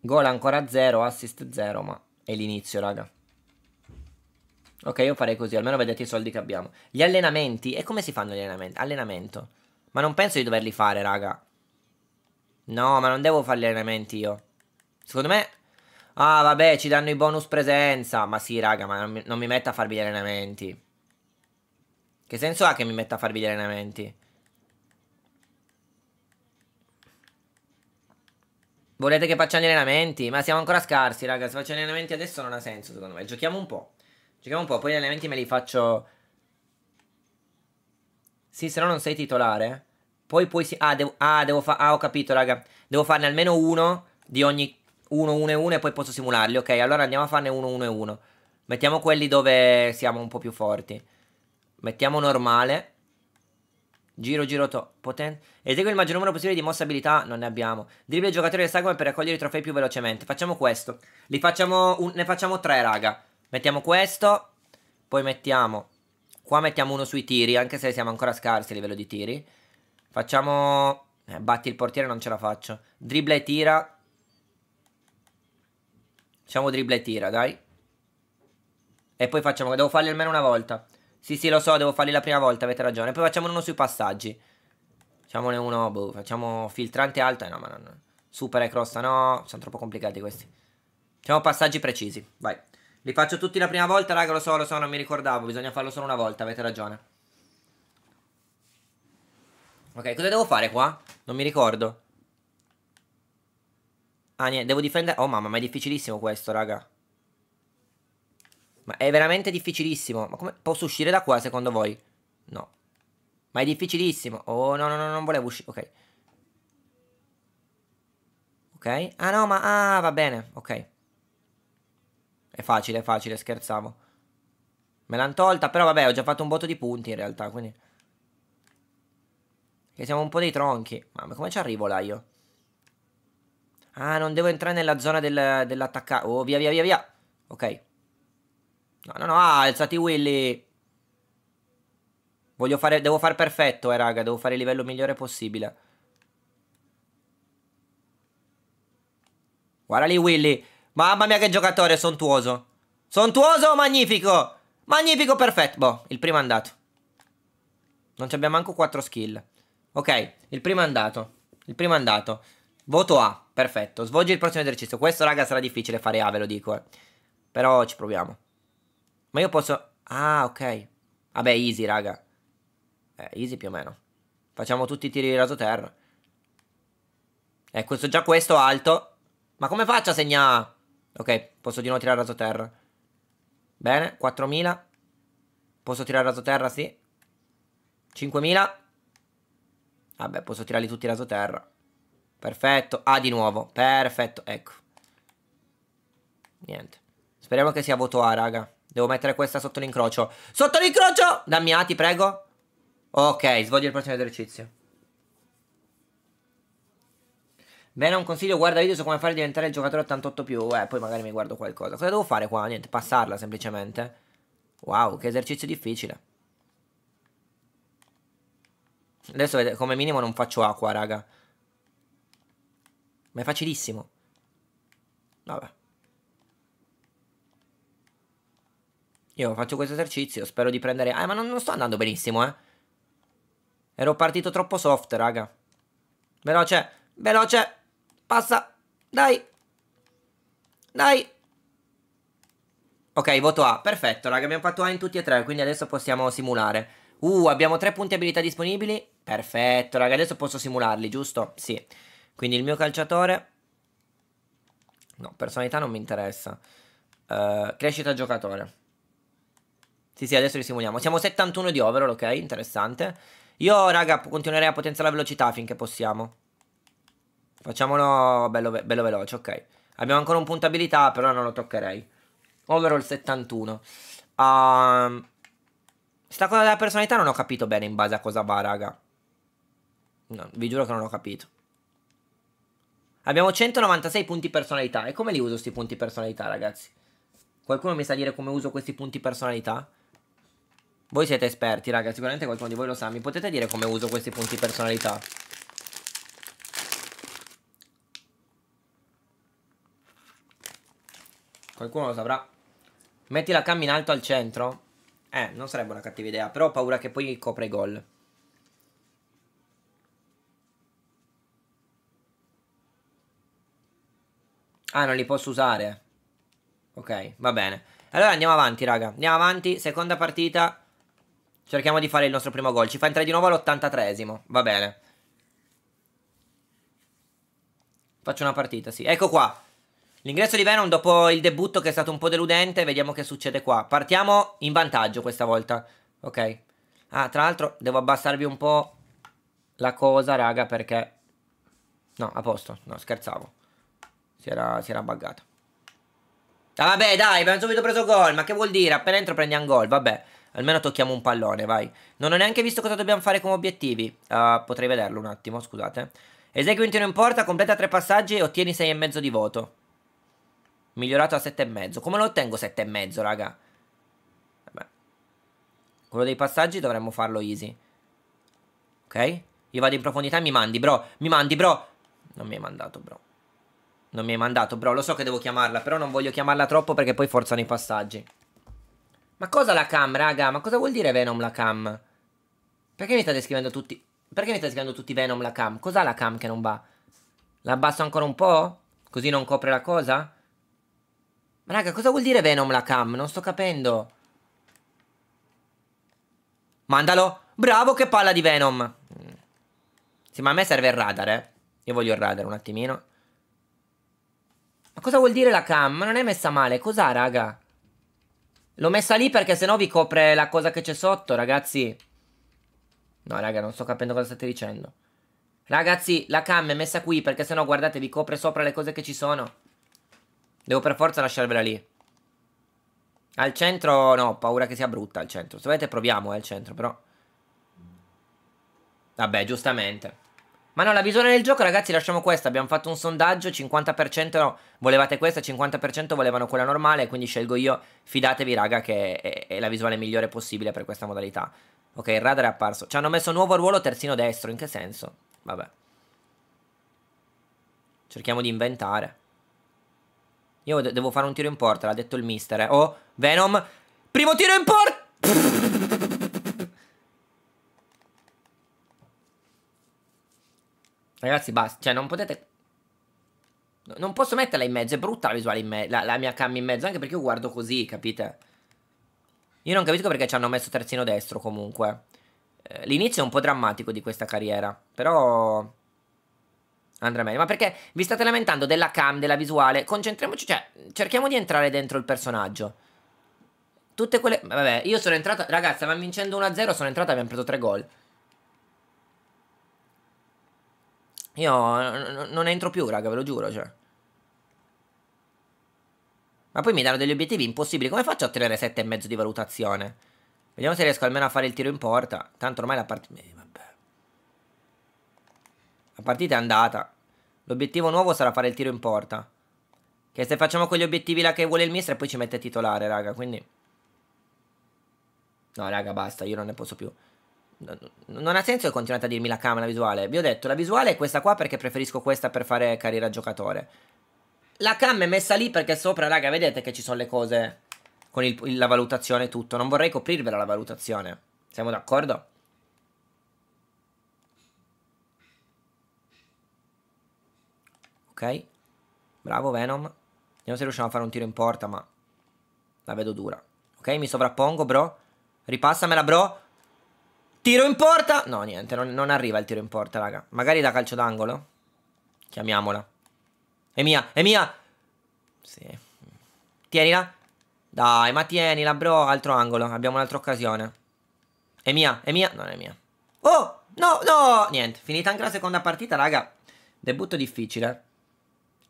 Gol ancora 0, assist 0, ma è l'inizio, raga. Ok, io farei così, almeno vedete i soldi che abbiamo. Gli allenamenti, e come si fanno gli allenamenti? Allenamento. Ma non penso di doverli fare, raga. No, ma non devo fare gli allenamenti io. Secondo me... Ah, vabbè, ci danno i bonus presenza. Ma sì, raga, ma non mi, non mi metta a farvi gli allenamenti. Che senso ha che mi metta a farvi gli allenamenti? Volete che faccia gli allenamenti? Ma siamo ancora scarsi, raga. Se facciamo gli allenamenti adesso non ha senso, secondo me. Giochiamo un po'. Giochiamo un po', poi gli allenamenti me li faccio... Sì, se no non sei titolare. Poi poi Si... Ah, devo, ah, devo fare... Ah, ho capito, raga. Devo farne almeno uno di ogni... Uno, uno e uno e poi posso simularli. Ok, allora andiamo a farne uno, uno e uno. Mettiamo quelli dove siamo un po' più forti. Mettiamo normale. Giro, giro, to. Potente. Esegui il maggior numero possibile di mossa abilità. Non ne abbiamo. Dribble i giocatori del sagoma per raccogliere i trofei più velocemente. Facciamo questo. Facciamo un... ne facciamo tre, raga. Mettiamo questo. Poi mettiamo... Qua mettiamo uno sui tiri, anche se siamo ancora scarsi a livello di tiri. Facciamo... Eh, batti il portiere, non ce la faccio. Dribble e tira. Facciamo dribble e tira, dai. E poi facciamo... Devo farli almeno una volta. Sì, sì, lo so, devo farli la prima volta, avete ragione. Poi facciamo uno sui passaggi. Facciamone uno, boh, facciamo filtrante alto, Eh, no, ma non... Super e crosta, no. Sono troppo complicati questi. Facciamo passaggi precisi, vai. Li faccio tutti la prima volta, raga, lo so, lo so, non mi ricordavo. Bisogna farlo solo una volta, avete ragione. Ok, cosa devo fare qua? Non mi ricordo. Ah, niente, devo difendere... Oh, mamma, ma è difficilissimo questo, raga. Ma è veramente difficilissimo. Ma come... Posso uscire da qua, secondo voi? No. Ma è difficilissimo. Oh, no, no, no, non volevo uscire. Ok. Ok. Ah, no, ma... Ah, va bene. Ok. È facile, è facile, scherzavo. Me l'hanno tolta, però vabbè, ho già fatto un botto di punti in realtà, quindi... Che siamo un po' dei tronchi. Mamma, come ci arrivo là io? Ah, non devo entrare nella zona del, dell'attaccato. Oh, via, via, via, via. Ok. No, no, no, ah, alzati Willy. Voglio fare, devo fare perfetto, eh, raga. Devo fare il livello migliore possibile. Guarda lì Willy. Mamma mia che giocatore sontuoso. Sontuoso, magnifico. Magnifico, perfetto. Boh, il primo è andato. Non abbiamo manco 4 skill. Ok, il primo è andato. Il primo è andato. Voto A, perfetto. Svolgi il prossimo esercizio. Questo, raga, sarà difficile fare A, ve lo dico. Eh. Però ci proviamo. Ma io posso... Ah, ok. Vabbè, easy, raga. Eh, easy più o meno. Facciamo tutti i tiri di raso terra. Eh, questo ecco, già questo alto. Ma come faccio a segnare... Ok, posso di nuovo tirare raso terra. Bene, 4000. Posso tirare raso terra, sì. 5000. Vabbè, posso tirarli tutti raso terra. Perfetto. Ah, di nuovo. Perfetto, ecco. Niente. Speriamo che sia voto A, raga. Devo mettere questa sotto l'incrocio. Sotto l'incrocio! Dammi A, ti prego. Ok, svolgi il prossimo esercizio. Bene, un consiglio, guarda video su come fare a diventare il giocatore 88 più. Eh, poi magari mi guardo qualcosa. Cosa devo fare qua? Niente, passarla semplicemente. Wow, che esercizio difficile. Adesso come minimo non faccio acqua, raga. Ma è facilissimo. Vabbè. Io faccio questo esercizio, spero di prendere... Ah, ma non, non sto andando benissimo, eh. Ero partito troppo soft, raga. Veloce, veloce. Passa. Dai. Dai. Ok, voto A. Perfetto, raga, abbiamo fatto A in tutti e tre, quindi adesso possiamo simulare. Uh, abbiamo tre punti abilità disponibili. Perfetto, raga, adesso posso simularli, giusto? Sì. Quindi il mio calciatore... No, personalità non mi interessa. Uh, crescita giocatore. Sì, sì, adesso li simuliamo. Siamo 71 di overall, ok? Interessante. Io, raga, continuerei a potenziare la velocità finché possiamo. Facciamolo bello, ve- bello veloce, ok. Abbiamo ancora un punto abilità, però non lo toccherei. Overall 71. Um, ehm, sta cosa della personalità non ho capito bene in base a cosa va, raga. No, vi giuro che non ho capito. Abbiamo 196 punti personalità. E come li uso questi punti personalità, ragazzi? Qualcuno mi sa dire come uso questi punti personalità? Voi siete esperti, raga. Sicuramente qualcuno di voi lo sa. Mi potete dire come uso questi punti personalità? Qualcuno lo saprà. Metti la cam in alto al centro? Eh, non sarebbe una cattiva idea, però ho paura che poi copra i gol. Ah, non li posso usare. Ok, va bene. Allora andiamo avanti, raga. Andiamo avanti, seconda partita. Cerchiamo di fare il nostro primo gol. Ci fa entrare di nuovo all'83esimo. Va bene. Faccio una partita, sì. Ecco qua. L'ingresso di Venom dopo il debutto che è stato un po' deludente, vediamo che succede qua. Partiamo in vantaggio questa volta, ok? Ah, tra l'altro devo abbassarvi un po' la cosa, raga, perché... No, a posto, no, scherzavo. Si era, si era buggata. Ah, vabbè, dai, abbiamo subito preso gol, ma che vuol dire? Appena entro prendiamo gol, vabbè. Almeno tocchiamo un pallone, vai. Non ho neanche visto cosa dobbiamo fare come obiettivi. Uh, potrei vederlo un attimo, scusate. Esegui un tiro in porta, completa tre passaggi e ottieni 6,5 di voto migliorato a 7,5. Come lo ottengo 7,5, raga? Vabbè. Quello dei passaggi dovremmo farlo easy. Ok? Io vado in profondità e mi mandi, bro. Mi mandi, bro. Non mi hai mandato, bro. Non mi hai mandato, bro. Lo so che devo chiamarla, però non voglio chiamarla troppo perché poi forzano i passaggi. Ma cosa la cam, raga? Ma cosa vuol dire Venom la cam? Perché mi state scrivendo tutti... Perché mi state scrivendo tutti Venom la cam? Cos'ha la cam che non va? L'abbasso ancora un po'? Così non copre la cosa? Ma raga, cosa vuol dire Venom la cam? Non sto capendo. Mandalo. Bravo, che palla di Venom. Sì, ma a me serve il radar, eh. Io voglio il radar un attimino. Ma cosa vuol dire la cam? Ma non è messa male. Cos'ha, raga? L'ho messa lì perché sennò vi copre la cosa che c'è sotto, ragazzi. No, raga, non sto capendo cosa state dicendo. Ragazzi, la cam è messa qui perché sennò, guardate, vi copre sopra le cose che ci sono. Devo per forza lasciarvela lì. Al centro no, ho paura che sia brutta al centro. Se volete proviamo eh, al centro, però. Vabbè, giustamente. Ma no, la visione del gioco, ragazzi, lasciamo questa. Abbiamo fatto un sondaggio, 50% volevate questa, 50% volevano quella normale, quindi scelgo io. Fidatevi, raga, che è, è la visuale migliore possibile per questa modalità. Ok, il radar è apparso. Ci hanno messo nuovo ruolo terzino destro, in che senso? Vabbè. Cerchiamo di inventare. Io de devo fare un tiro in porta, l'ha detto il mister. Eh. Oh, Venom. Primo tiro in porta! Ragazzi, basta. Cioè, non potete... Non posso metterla in mezzo, è brutta la visuale in mezzo, la, la, mia cam in mezzo, anche perché io guardo così, capite? Io non capisco perché ci hanno messo terzino destro comunque. Eh, l'inizio è un po' drammatico di questa carriera, però andrà meglio. Ma perché vi state lamentando della cam, della visuale? Concentriamoci, cioè, cerchiamo di entrare dentro il personaggio. Tutte quelle... Vabbè, io sono entrato... Ragazzi, stavamo vincendo 1-0, sono entrato e abbiamo preso 3 gol. Io non entro più, raga, ve lo giuro, cioè. Ma poi mi danno degli obiettivi impossibili. Come faccio a ottenere 7,5 di valutazione? Vediamo se riesco almeno a fare il tiro in porta. Tanto ormai la partita... La partita è andata. L'obiettivo nuovo sarà fare il tiro in porta. Che se facciamo quegli obiettivi là che vuole il mister, poi ci mette titolare, raga, quindi... No, raga, basta, io non ne posso più. Non ha senso che continuate a dirmi la camera visuale. Vi ho detto, la visuale è questa qua perché preferisco questa per fare carriera giocatore. La cam è messa lì perché sopra, raga, vedete che ci sono le cose con il, la valutazione e tutto. Non vorrei coprirvela la valutazione. Siamo d'accordo? Ok? Bravo Venom. Vediamo se riusciamo a fare un tiro in porta, ma la vedo dura. Ok, mi sovrappongo, bro. Ripassamela, bro. Tiro in porta! No, niente, non, non arriva il tiro in porta, raga. Magari da calcio d'angolo? Chiamiamola. È mia, è mia! Sì. Tienila. Dai, ma tienila, bro. Altro angolo. Abbiamo un'altra occasione. È mia, è mia. Non è mia. Oh, no, no. Niente, finita anche la seconda partita, raga. Debutto difficile.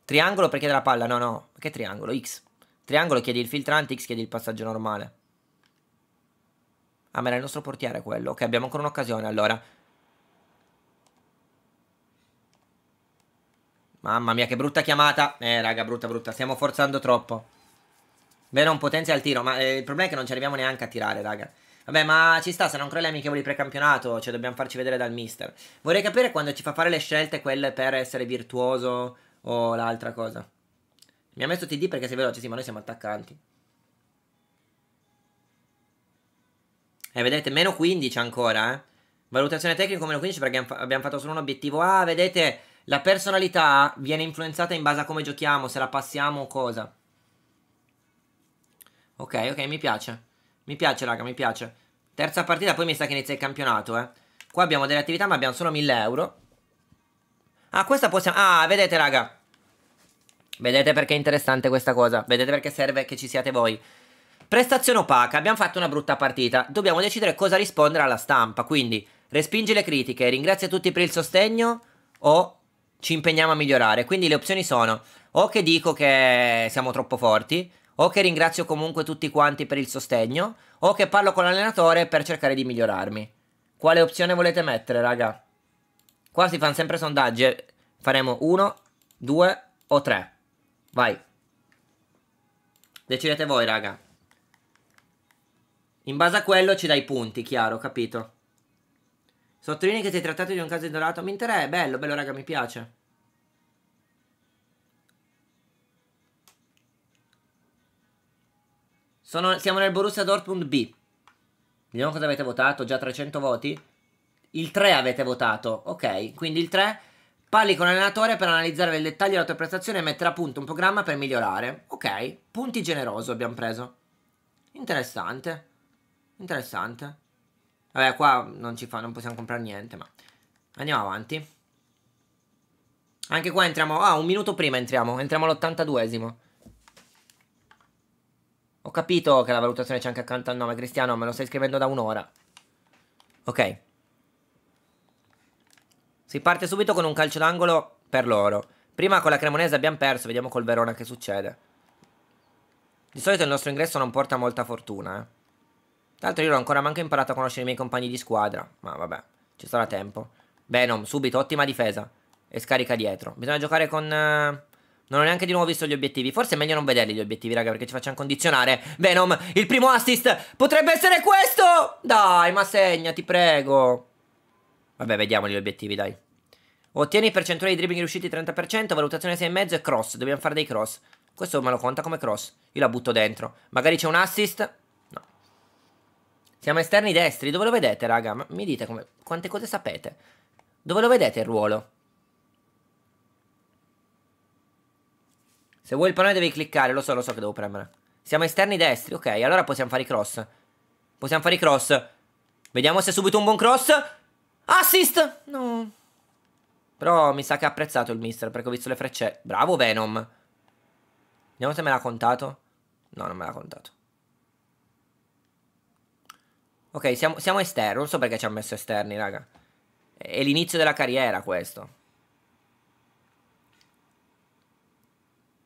Triangolo per chiedere la palla, no no, che triangolo? X. Triangolo chiede il filtrante, X chiede il passaggio normale. Ah, ma era il nostro portiere quello. Ok, abbiamo ancora un'occasione allora. Mamma mia, che brutta chiamata. Eh, raga, brutta, brutta. Stiamo forzando troppo. Vero, un potenzia al tiro, ma eh, il problema è che non ci arriviamo neanche a tirare, raga. Vabbè, ma ci sta, se non crei le amichevoli precampionato, cioè dobbiamo farci vedere dal mister. Vorrei capire quando ci fa fare le scelte quelle per essere virtuoso o l'altra cosa. Mi ha messo TD perché sei veloce, sì, ma noi siamo attaccanti. E eh, vedete, meno 15 ancora, eh. Valutazione tecnica meno 15 perché abbiamo fatto solo un obiettivo. Ah, vedete, la personalità viene influenzata in base a come giochiamo, se la passiamo o cosa. Ok, ok, mi piace. Mi piace, raga, mi piace. Terza partita, poi mi sa che inizia il campionato, eh. Qua abbiamo delle attività, ma abbiamo solo 1000 euro. Ah, questa possiamo... Ah, vedete, raga. Vedete perché è interessante questa cosa. Vedete perché serve che ci siate voi. Prestazione opaca. Abbiamo fatto una brutta partita. Dobbiamo decidere cosa rispondere alla stampa. Quindi, respingi le critiche, ringrazia tutti per il sostegno o ci impegniamo a migliorare. Quindi le opzioni sono o che dico che siamo troppo forti, o che ringrazio comunque tutti quanti per il sostegno, o che parlo con l'allenatore per cercare di migliorarmi. Quale opzione volete mettere, raga? Qua si fanno sempre sondaggi. Eh. Faremo uno, due o tre. Vai. Decidete voi, raga. In base a quello ci dai punti, chiaro, capito? Sottolinei che si è trattato di un caso isolato. Mi interessa, è bello, bello, raga, mi piace. Sono, siamo nel Borussia Dortmund B. Vediamo cosa avete votato, già 300 voti. Il 3 avete votato, ok? Quindi il 3 parli con l'allenatore per analizzare nel dettaglio la tua prestazione e mettere a punto un programma per migliorare. Ok, punti generoso abbiamo preso. Interessante. Interessante. Vabbè, qua non ci fa, non possiamo comprare niente, ma andiamo avanti. Anche qua entriamo, ah, un minuto prima entriamo, entriamo all'82esimo. Ho capito che la valutazione c'è anche accanto al nome, Cristiano, me lo stai scrivendo da un'ora. Ok. Si parte subito con un calcio d'angolo per loro. Prima con la Cremonese abbiamo perso, vediamo col Verona che succede. Di solito il nostro ingresso non porta molta fortuna, eh. Tra l'altro io non ho ancora manco imparato a conoscere i miei compagni di squadra, ma vabbè, ci sarà tempo. Venom, subito, ottima difesa. E scarica dietro. Bisogna giocare con... Eh... Non ho neanche di nuovo visto gli obiettivi. Forse è meglio non vederli gli obiettivi, raga, perché ci facciamo condizionare. Venom, il primo assist potrebbe essere questo! Dai, ma segna, ti prego. Vabbè, vediamo gli obiettivi, dai. Ottieni percentuale di dribbling riusciti 30%, valutazione 6,5 e cross. Dobbiamo fare dei cross. Questo me lo conta come cross. Io la butto dentro. Magari c'è un assist. No. Siamo esterni destri. Dove lo vedete, raga? Ma mi dite come... quante cose sapete. Dove lo vedete il ruolo? Se vuoi il pallone devi cliccare, lo so, lo so che devo premere. Siamo esterni destri, ok, allora possiamo fare i cross. Possiamo fare i cross. Vediamo se è subito un buon cross. Assist! No. Però mi sa che ha apprezzato il mister perché ho visto le frecce. Bravo Venom. Vediamo se me l'ha contato. No, non me l'ha contato. Ok, siamo, siamo esterni. Non so perché ci ha messo esterni, raga. È l'inizio della carriera questo.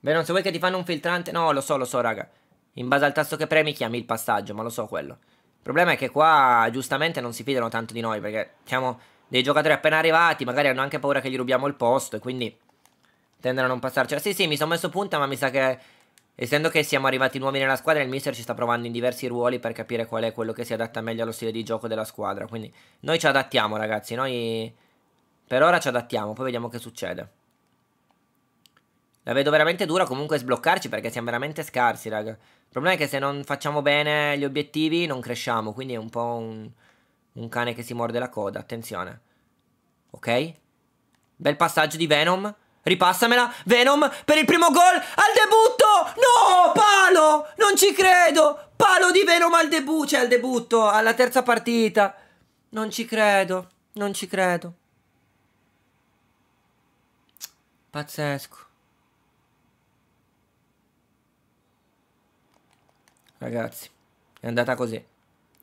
Venom, se vuoi che ti fanno un filtrante... No, lo so, lo so, raga. In base al tasto che premi chiami il passaggio, ma lo so quello. Il problema è che qua giustamente non si fidano tanto di noi perché siamo dei giocatori appena arrivati, magari hanno anche paura che gli rubiamo il posto e quindi tendono a non passarcela. Sì, sì, mi sono messo punta, ma mi sa che essendo che siamo arrivati nuovi nella squadra, il mister ci sta provando in diversi ruoli per capire qual è quello che si adatta meglio allo stile di gioco della squadra. Quindi noi ci adattiamo, ragazzi, noi per ora ci adattiamo, poi vediamo che succede. La vedo veramente dura comunque sbloccarci perché siamo veramente scarsi, raga. Il problema è che se non facciamo bene gli obiettivi non cresciamo, quindi è un po' un, un cane che si morde la coda, attenzione. Ok? Bel passaggio di Venom. Ripassamela, Venom, per il primo gol al debutto! No, palo! Non ci credo! Palo di Venom al debutto, cioè al debutto, alla terza partita. Non ci credo, non ci credo. Pazzesco. Ragazzi, è andata così.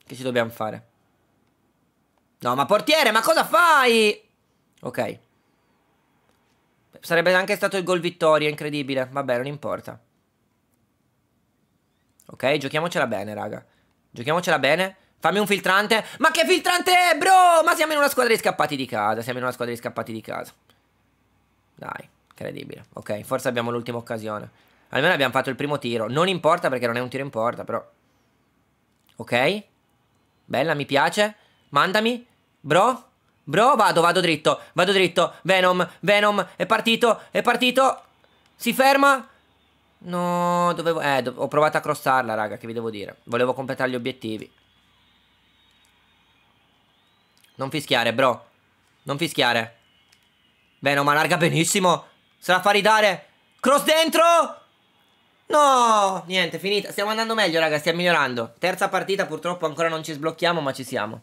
Che ci dobbiamo fare? No, ma portiere, ma cosa fai? Ok. Sarebbe anche stato il gol vittoria, incredibile. Vabbè, non importa. Ok, giochiamocela bene, raga. Giochiamocela bene. Fammi un filtrante. Ma che filtrante è, bro? Ma siamo in una squadra di scappati di casa. Siamo in una squadra di scappati di casa. Dai, incredibile. Ok, forse abbiamo l'ultima occasione. Almeno abbiamo fatto il primo tiro. Non importa perché non è un tiro in porta, però. Ok? Bella, mi piace. Mandami. Bro? Bro, vado, vado dritto. Vado dritto. Venom, Venom. È partito, è partito. Si ferma. No, dovevo... Eh, ho provato a crossarla, raga, che vi devo dire. Volevo completare gli obiettivi. Non fischiare, bro. Non fischiare. Venom allarga benissimo. Se la fa ridare. Cross dentro! No, niente, finita. Stiamo andando meglio, raga, stiamo migliorando. Terza partita, purtroppo ancora non ci sblocchiamo, ma ci siamo.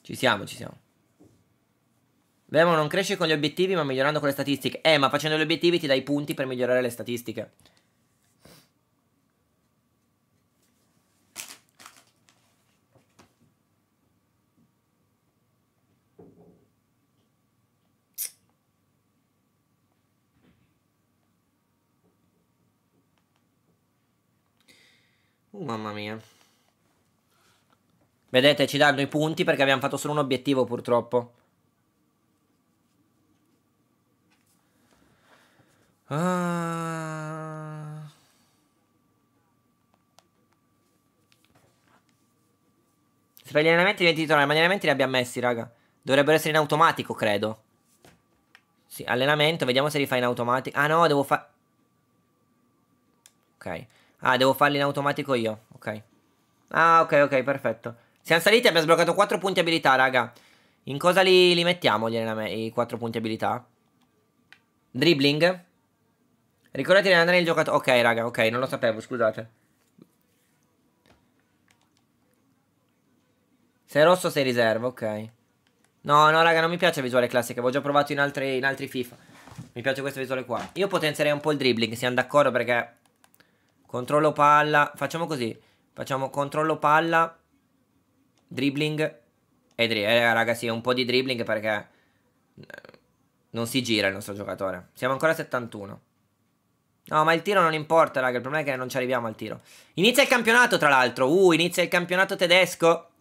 Ci siamo, ci siamo. Vemo non cresce con gli obiettivi, ma migliorando con le statistiche. Eh, ma facendo gli obiettivi ti dai punti per migliorare le statistiche. Mamma mia. Vedete, ci danno i punti perché abbiamo fatto solo un obiettivo, purtroppo. Ah... Se gli allenamenti diventi titolare, ma gli allenamenti li abbiamo messi, raga. Dovrebbero essere in automatico, credo. Sì, allenamento, vediamo se li fa in automatico. Ah no, devo fare... Ok. Ah, devo farli in automatico io. Ok. Ah, ok, ok, perfetto. Siamo saliti e abbiamo sbloccato 4 punti abilità, raga. In cosa li, li mettiamo gli i 4 punti abilità? Dribbling. Ricordati di andare nel giocatore. Ok, raga, ok, non lo sapevo, scusate. Sei rosso, sei riserva, ok. No, no, raga, non mi piace visuale classica. Avevo già provato in altri, in altri FIFA. Mi piace questa visuale qua. Io potenzierei un po' il dribbling, siamo d'accordo, perché Controllo palla. Facciamo così. Facciamo controllo palla. Dribbling. E dri eh, raga, sì, un po' di dribbling perché... Eh, non si gira il nostro giocatore. Siamo ancora a 71. No, ma il tiro non importa, raga. Il problema è che non ci arriviamo al tiro. Inizia il campionato, tra l'altro. Uh, inizia il campionato tedesco.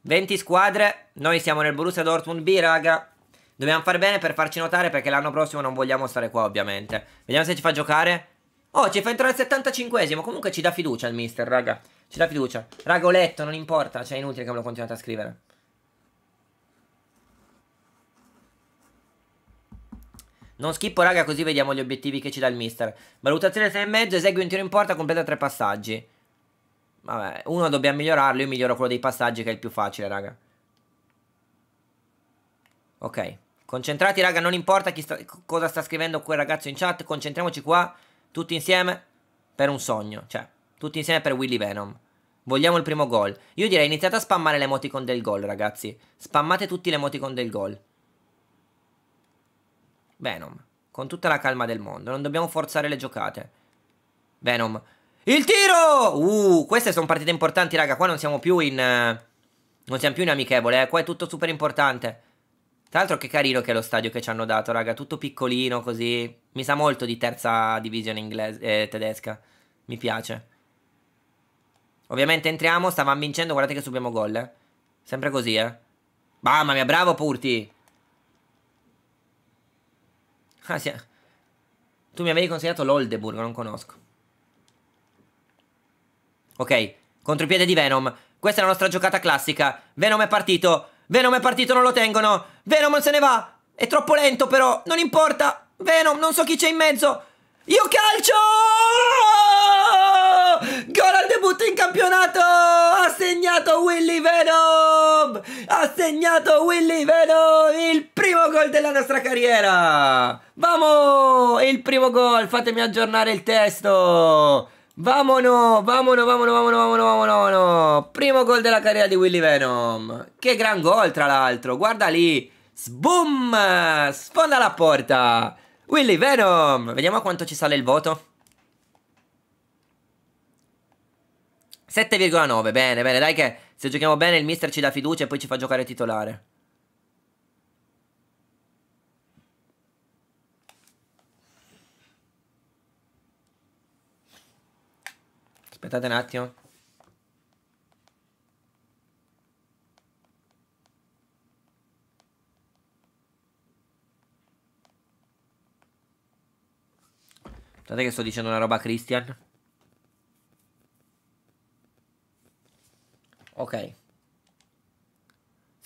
20 squadre. Noi siamo nel Borussia Dortmund B, raga. Dobbiamo far bene per farci notare perché l'anno prossimo non vogliamo stare qua, ovviamente. Vediamo se ci fa giocare. Oh, ci fa entrare il 75esimo. Comunque ci dà fiducia il mister, raga. Ci dà fiducia. Raga, ho letto, non importa. Cioè, è inutile che me lo continuate a scrivere. Non schippo, raga, così vediamo gli obiettivi che ci dà il mister. Valutazione mezzo, esegui un tiro in porta, completa tre passaggi. Vabbè, uno dobbiamo migliorarlo, io miglioro quello dei passaggi che è il più facile, raga. Ok. Concentrati, raga, non importa sta, cosa sta scrivendo quel ragazzo in chat. Concentriamoci qua tutti insieme per un sogno, cioè, tutti insieme per Willy Venom. Vogliamo il primo gol. Io direi iniziate a spammare le emoticon del gol, ragazzi. Spammate tutti le emoticon del gol. Venom, con tutta la calma del mondo, non dobbiamo forzare le giocate. Venom. Il tiro! Uh, queste sono partite importanti, raga, qua non siamo più in... Uh, non siamo più in amichevole, eh. qua è tutto super importante. Tra l'altro che carino che è lo stadio che ci hanno dato, raga, tutto piccolino così. Mi sa molto di terza divisione inglese, eh, tedesca. Mi piace. Ovviamente entriamo, stavamo vincendo, guardate che subiamo gol, eh. Sempre così, eh. Mamma mia, bravo Purti. Ah, sì. Tu mi avevi consigliato l'Oldeburg, non conosco. Ok, contropiede di Venom. Questa è la nostra giocata classica. Venom è partito. Venom è partito, non lo tengono. Venom se ne va. È troppo lento però. Non importa. Venom, non so chi c'è in mezzo. Io calcio! Gol al debutto in campionato! Ha segnato Willy Venom! Ha segnato Willy Venom! Il primo gol della nostra carriera! Vamo! Il primo gol! Fatemi aggiornare il testo! Vamono, vamono, vamono, vamono, vamono, vamono, vamono. Primo gol della carriera di Willy Venom. Che gran gol, tra l'altro. Guarda lì. Sboom! Sfonda la porta. Willy Venom. Vediamo quanto ci sale il voto. 7,9. Bene, bene. Dai che se giochiamo bene il mister ci dà fiducia e poi ci fa giocare titolare. Aspettate un attimo. Aspettate che sto dicendo una roba Christian. Ok. Se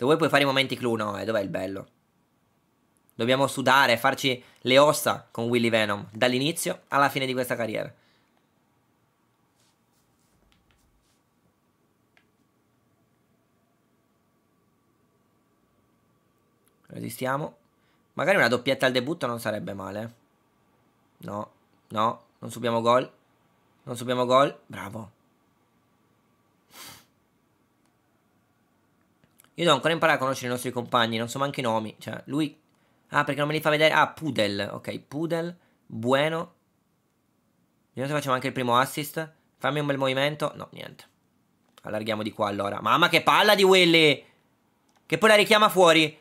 vuoi puoi fare i momenti clou, no? E eh, dov'è il bello? Dobbiamo sudare, farci le ossa con Willy Venom, dall'inizio alla fine di questa carriera. Resistiamo. Magari una doppietta al debutto non sarebbe male. No, no, non subiamo gol. Non subiamo gol. Bravo. Io devo ancora imparare a conoscere i nostri compagni, non so neanche i nomi. Cioè, lui... Ah, perché non me li fa vedere? Ah, Pudel. Ok, Pudel. Bueno. Vediamo se facciamo anche il primo assist. Fammi un bel movimento. No, niente. Allarghiamo di qua allora. Mamma che palla di Willy! Che poi la richiama fuori.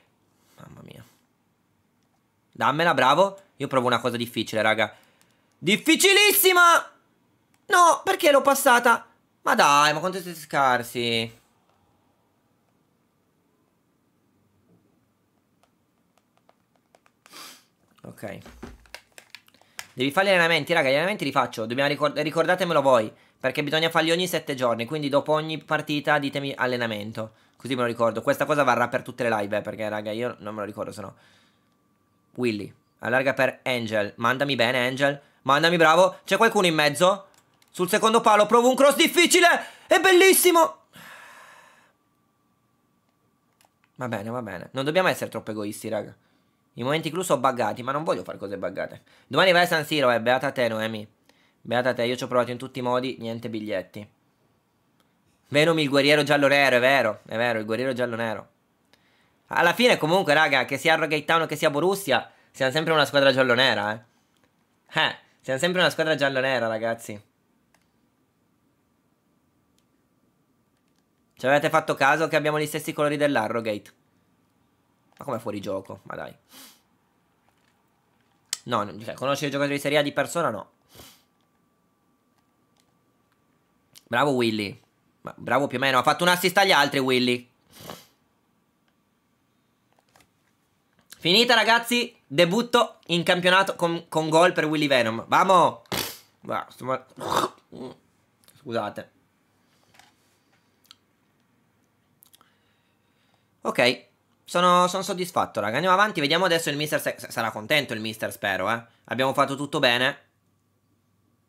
Dammela, bravo. Io provo una cosa difficile, raga. Difficilissima! No, perché l'ho passata? Ma dai, ma quanto siete scarsi. Ok. Devi fare gli allenamenti, raga, gli allenamenti li faccio. Ricord ricordatemelo voi. Perché bisogna farli ogni sette giorni, quindi dopo ogni partita ditemi allenamento. Così me lo ricordo. Questa cosa varrà per tutte le live, eh, perché raga io non me lo ricordo se no. Willy. Allarga per Angel. Mandami bene, Angel. Mandami, bravo. C'è qualcuno in mezzo? Sul secondo palo provo un cross difficile. È bellissimo. Va bene, va bene. Non dobbiamo essere troppo egoisti, raga. I momenti clou sono buggati, ma non voglio fare cose buggate. Domani vai a San Siro, eh. Beata te, Noemi. Beata te, io ci ho provato in tutti i modi, niente biglietti. Venomi il guerriero giallo nero, è vero, è vero, il guerriero giallo nero. Alla fine comunque, raga, che sia Rocket Town o che sia Borussia, siamo sempre una squadra giallonera, eh. Eh, siamo sempre una squadra giallonera, ragazzi. Ci avete fatto caso che abbiamo gli stessi colori dell'Arrogate? Ma come fuori gioco? Ma dai. No, cioè, conosci i giocatori di Serie A di persona? No. Bravo Willy. Ma bravo più o meno. Ha fatto un assist agli altri Willy. Finita ragazzi, debutto in campionato con, con gol per Willy Venom. Vamo! Scusate. Ok, sono, sono, soddisfatto, raga. Andiamo avanti, vediamo adesso il mister. sarà contento il mister, spero, eh. Abbiamo fatto tutto bene.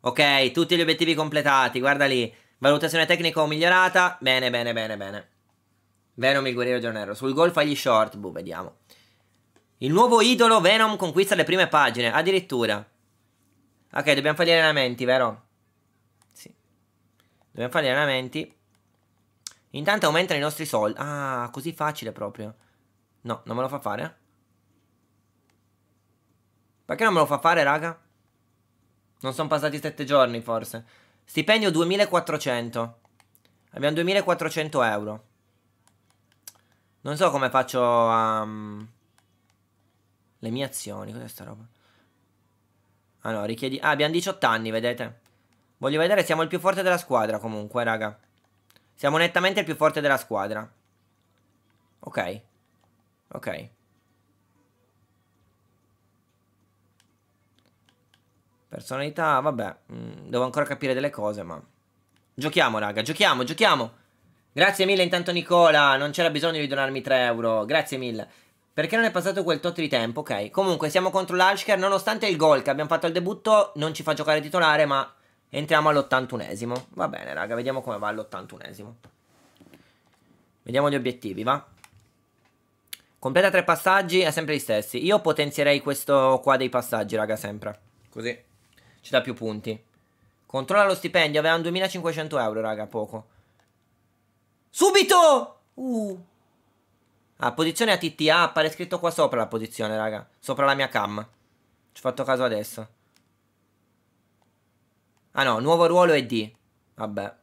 Ok, tutti gli obiettivi completati, guarda lì. Valutazione tecnica migliorata. Bene, bene, bene, bene. Venom il guerriero giornero. Sul gol fagli short, boh, vediamo. Il nuovo idolo Venom conquista le prime pagine, addirittura. Ok, dobbiamo fare gli allenamenti, vero? Sì. Dobbiamo fare gli allenamenti. Intanto aumentano i nostri soldi. Ah, così facile proprio. No, non me lo fa fare. Perché non me lo fa fare, raga? Non sono passati sette giorni, forse. Stipendio 2400. Abbiamo 2400 euro. Non so come faccio a... Um... Le mie azioni, cos'è sta roba? Ah no, richiedi... Ah, abbiamo 18 anni, vedete? Voglio vedere, siamo il più forte della squadra comunque, raga. Siamo nettamente il più forte della squadra. Ok. Ok. Personalità, vabbè. Mm, devo ancora capire delle cose, ma... Giochiamo, raga, giochiamo, giochiamo! Grazie mille intanto Nicola, non c'era bisogno di donarmi 3 euro, grazie mille. Perché non è passato quel tot di tempo, ok. Comunque siamo contro l'Alsker, nonostante il gol che abbiamo fatto al debutto, non ci fa giocare titolare, ma entriamo all'81esimo. Va bene, raga, vediamo come va all'81esimo. Vediamo gli obiettivi, va? Completa tre passaggi, è sempre gli stessi. Io potenzierei questo qua dei passaggi, raga, sempre. Così ci dà più punti. Controlla lo stipendio, avevano 2500 euro, raga, poco. Subito! Uh... Ah, posizione ATTA, appare scritto qua sopra la posizione, raga. Sopra la mia cam. Ci ho fatto caso adesso. Ah no, nuovo ruolo è D. Vabbè.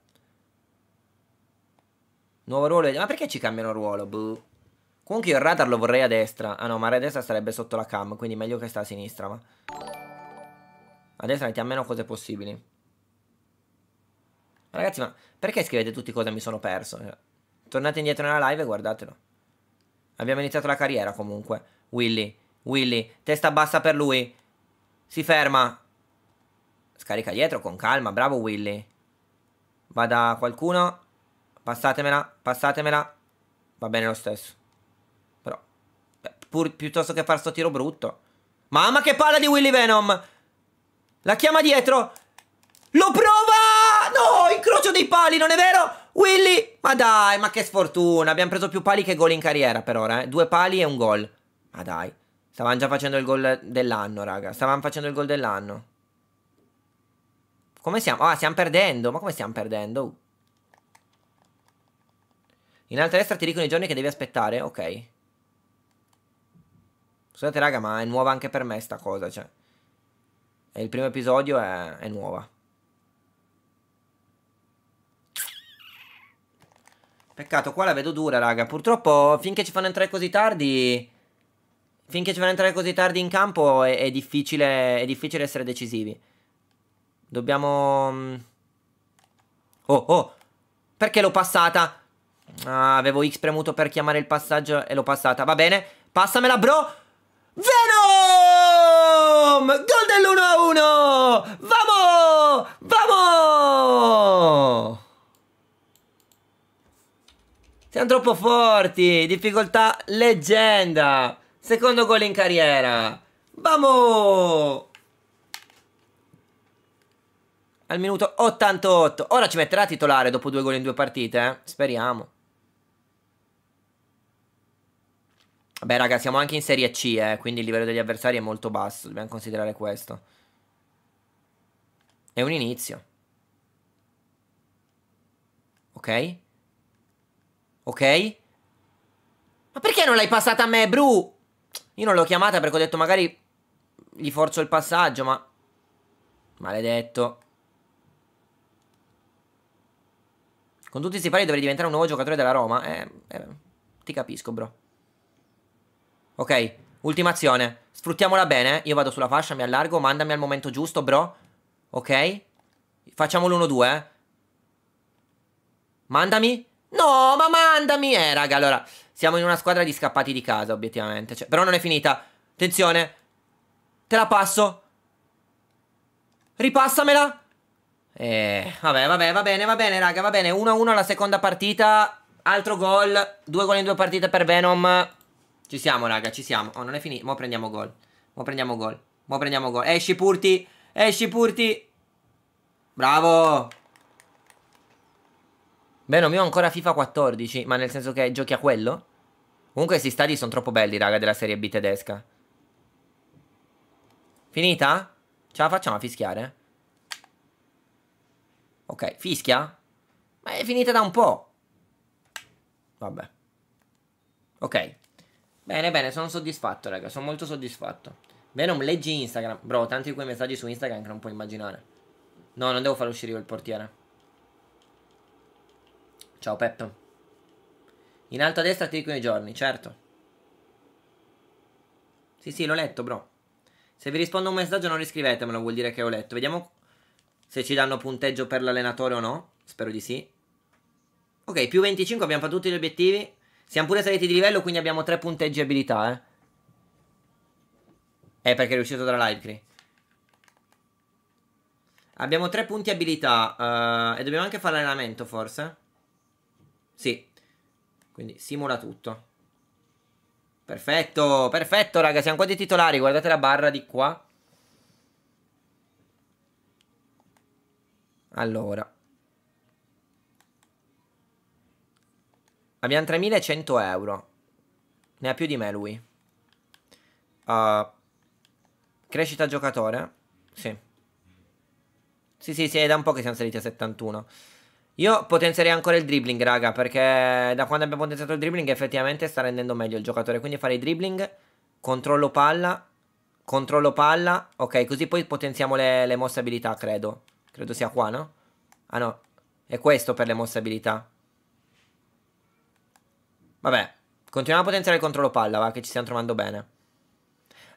Nuovo ruolo è D. Ma perché ci cambiano ruolo? Buh. Comunque io il radar lo vorrei a destra. Ah no, ma a destra sarebbe sotto la cam, quindi meglio che sta a sinistra, ma... A destra mettiamo meno cose possibili. Ragazzi, ma perché scrivete tutti cosa mi sono perso? Cioè, tornate indietro nella live e guardatelo. Abbiamo iniziato la carriera comunque. Willy, Willy, testa bassa per lui. Si ferma. Scarica dietro con calma, bravo Willy. Vada qualcuno. Passatemela, passatemela. Va bene lo stesso. Però, pur, piuttosto che far sto tiro brutto. Mamma che palla di Willy Venom! La chiama dietro. Lo prova! No, incrocio dei pali, non è vero? Willy! Ma dai, ma che sfortuna! Abbiamo preso più pali che gol in carriera per ora, eh. Due pali e un gol. Ma dai. Stavamo già facendo il gol dell'anno, raga. Stavamo facendo il gol dell'anno. Come siamo? Ah, stiamo perdendo. Ma come stiamo perdendo? In alta destra ti dicono i giorni che devi aspettare. Ok. Scusate, raga, ma è nuova anche per me sta cosa, cioè. il primo episodio è, è nuova. Peccato, qua la vedo dura, raga. Purtroppo, finché ci fanno entrare così tardi... Finché ci fanno entrare così tardi in campo è, è difficile, è difficile essere decisivi. Dobbiamo... Mm, oh, oh! Perché l'ho passata? Ah, avevo X premuto per chiamare il passaggio e l'ho passata. Va bene, passamela, bro! Venom! Gol dell'1-1! Vamo! Vamo! Siamo troppo forti. Difficoltà leggenda. Secondo gol in carriera. Vamo! Al minuto 88. Ora ci metterà titolare dopo due gol in due partite, eh? Speriamo. Vabbè, raga, siamo anche in Serie C, eh, quindi il livello degli avversari è molto basso, dobbiamo considerare questo. È un inizio. Ok? ok? Ma perché non l'hai passata a me, Bru? Io non l'ho chiamata perché ho detto magari gli forzo il passaggio, ma... Maledetto. Con tutti questi pari dovrei diventare un nuovo giocatore della Roma. Eh, eh, ti capisco, bro. Ok, ultima azione. Sfruttiamola bene. Io vado sulla fascia, mi allargo. Mandami al momento giusto, bro. Ok? Facciamo l'1-2. Eh. Mandami. No, ma mandami! Eh, raga, allora, siamo in una squadra di scappati di casa, obiettivamente. Cioè, però non è finita. Attenzione. Te la passo. Ripassamela. Eh, vabbè, vabbè, va bene, va bene, raga, va bene. 1-1 la seconda partita. Altro gol. Due gol in due partite per Venom. Ci siamo, raga, ci siamo. Oh, non è finito. Mo' prendiamo gol. Mo' prendiamo gol. Mo' prendiamo gol. Esci, Purti. Esci, Purti. Bravo. Beh, non mi ho ancora FIFA 14, ma nel senso che giochi a quello? Comunque questi stadi sono troppo belli, raga, della Serie B tedesca. Finita? Ce la facciamo a fischiare? Ok, fischia? Ma è finita da un po'. Vabbè. Ok. Bene, bene, sono soddisfatto, raga. Sono molto soddisfatto. Venom, leggi Instagram. Bro, tanti di quei messaggi su Instagram che non puoi immaginare. No, non devo far uscire io il portiere. Ciao Pep. In alto a destra ti dicono i giorni, certo. Sì, sì, l'ho letto, bro. Se vi rispondo un messaggio non riscrivetemelo, vuol dire che ho letto. Vediamo se ci danno punteggio per l'allenatore o no. Spero di sì. Ok, più 25, abbiamo fatto tutti gli obiettivi. Siamo pure saliti di livello, quindi abbiamo tre punteggi abilità, eh. Eh, perché è uscito dalla live Abbiamo tre punti abilità. Uh, e dobbiamo anche fare allenamento, forse. Sì. Quindi simula tutto. Perfetto, perfetto, raga. Siamo qua di titolari. Guardate la barra di qua. Allora. Abbiamo 3100 euro. Ne ha più di me lui. Uh, crescita giocatore? Sì. Sì, sì, sì, è da un po' che siamo saliti a 71. Io potenzierei ancora il dribbling, raga, perché da quando abbiamo potenziato il dribbling effettivamente sta rendendo meglio il giocatore. Quindi farei dribbling, controllo palla, controllo palla. Ok, così poi potenziamo le, le mosse abilità, credo. Credo sia qua, no? Ah no, è questo per le mosse abilità. Vabbè, continuiamo a potenziare il controllo palla, va, che ci stiamo trovando bene.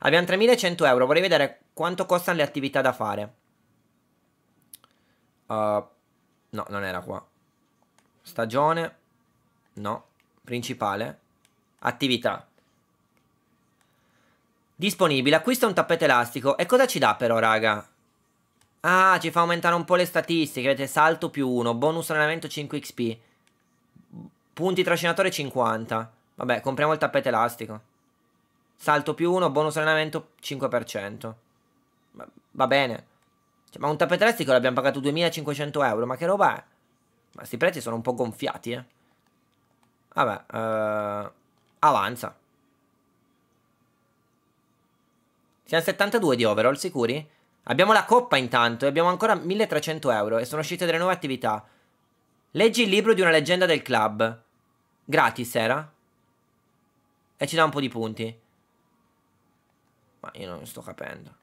Abbiamo 3100 euro, vorrei vedere quanto costano le attività da fare. Uh, No, non era qua. Stagione. No. Principale. Attività. Disponibile. Acquista un tappeto elastico. E cosa ci dà però, raga? Ah, ci fa aumentare un po' le statistiche. Vedete, salto più uno. Bonus allenamento 5 XP. Punti trascinatore 50. Vabbè, compriamo il tappeto elastico. Salto più uno, bonus allenamento 5%. Va bene. Cioè, ma un tappetelastico l'abbiamo pagato 2500 euro, ma che roba è? Ma questi prezzi sono un po' gonfiati, eh. Vabbè, eh, avanza. Siamo a 72 di overall, sicuri? Abbiamo la coppa intanto e abbiamo ancora 1300 euro e sono uscite delle nuove attività. Leggi il libro di una leggenda del club. Gratis era. E ci dà un po' di punti. Ma io non sto capendo.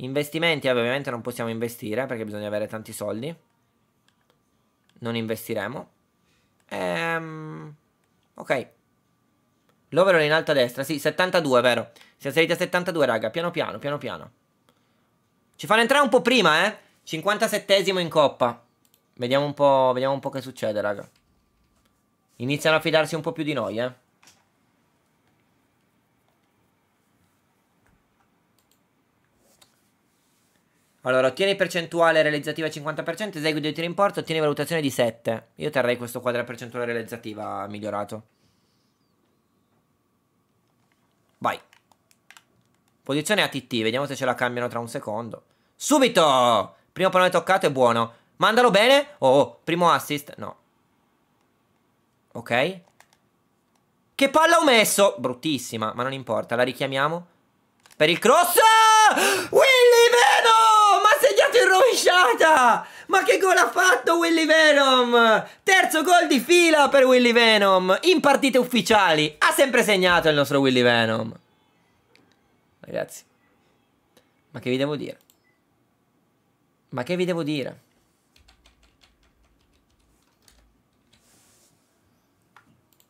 Investimenti, ovviamente non possiamo investire perché bisogna avere tanti soldi. Non investiremo. Ehm, ok. L'overall in alto a destra, sì, 72, vero? Siamo saliti a 72, raga, piano piano, piano piano. Ci fanno entrare un po' prima, eh? 57esimo in coppa. Vediamo un po', vediamo un po' che succede, raga. Iniziano a fidarsi un po' più di noi, eh? Allora, ottieni percentuale realizzativa 50%, esegui due tiri in porta, ottieni valutazione di 7. Io terrei questo qua della percentuale realizzativa migliorato. Vai. Posizione ATT, vediamo se ce la cambiano tra un secondo. Subito! Primo pallone toccato è buono. Mandalo bene. Oh, oh, primo assist. No. Ok. Che palla ho messo? Bruttissima, ma non importa. La richiamiamo. Per il cross! Willy Venom! rovesciata! Ma che gol ha fatto Willy Venom? Terzo gol di fila per Willy Venom in partite ufficiali. Ha sempre segnato il nostro Willy Venom. Ragazzi, ma che vi devo dire? Ma che vi devo dire?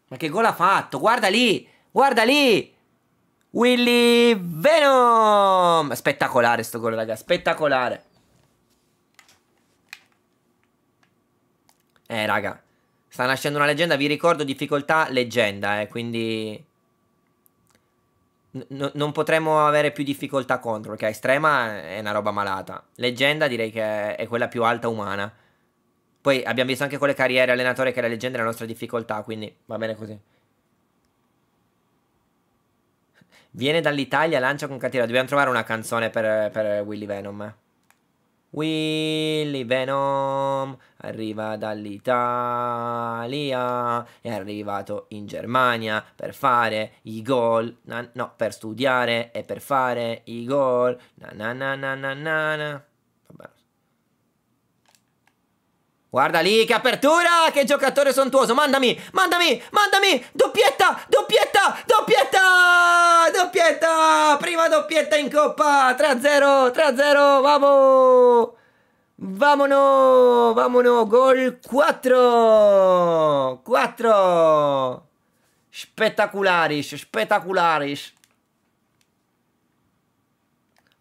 Ma che gol ha fatto? Guarda lì! Guarda lì! Willy Venom! Spettacolare sto gol, raga, spettacolare. Eh, raga. Sta nascendo una leggenda, vi ricordo difficoltà leggenda, eh, quindi... N non potremmo avere più difficoltà contro, perché estrema è una roba malata. Leggenda direi che è quella più alta umana. Poi abbiamo visto anche con le carriere allenatore che la leggenda è la nostra difficoltà, quindi va bene così. Viene dall'Italia, lancia con cattiva. Dobbiamo trovare una canzone per, per Willy Venom. Eh. Willy Venom arriva dall'Italia, è arrivato in Germania per fare i gol, na, no, per studiare e per fare i gol. Na, na, na Guarda lì, che apertura, che giocatore sontuoso, mandami, mandami, mandami, doppietta, doppietta. Doppietta! Doppietta! Prima doppietta in coppa! 3-0, 3-0, vamo! Vamono! Vamono! Gol 4! 4! Spettacularis, spettacularis.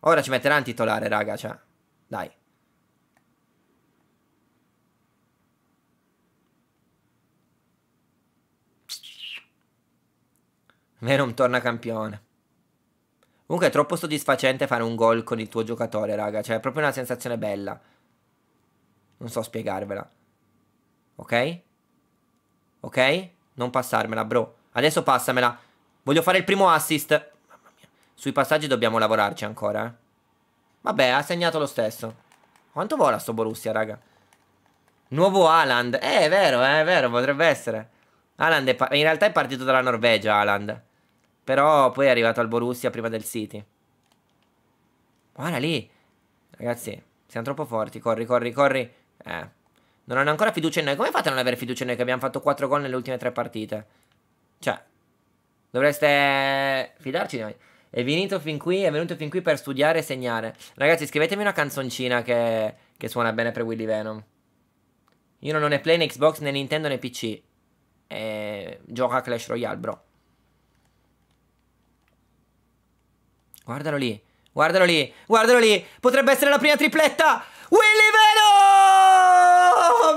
Ora ci metterà un titolare, raga, cioè. Dai. e non torna campione. Comunque è troppo soddisfacente fare un gol con il tuo giocatore, raga. Cioè, è proprio una sensazione bella. Non so spiegarvela. Ok? Ok? Non passarmela, bro. Adesso passamela. Voglio fare il primo assist. Mamma mia. Sui passaggi dobbiamo lavorarci ancora, eh. Vabbè, ha segnato lo stesso. Quanto vola sto Borussia, raga? Nuovo Aland. Eh, è vero, eh, è vero, potrebbe essere. Aland in realtà è partito dalla Norvegia, Aland. Però poi è arrivato al Borussia prima del City. Guarda lì. Ragazzi, siamo troppo forti. Corri, corri, corri. Eh. Non hanno ancora fiducia in noi. Come fate a non avere fiducia in noi che abbiamo fatto 4 gol nelle ultime 3 partite? Cioè, dovreste fidarci di noi. È venuto fin qui, è venuto fin qui per studiare e segnare. Ragazzi, scrivetemi una canzoncina che, che suona bene per Willy Venom. Io non ho né Play né Xbox né Nintendo né PC. E... Eh, gioca a Clash Royale, bro. Guardalo lì. Guardalo lì. Guardalo lì. Potrebbe essere la prima tripletta. Willy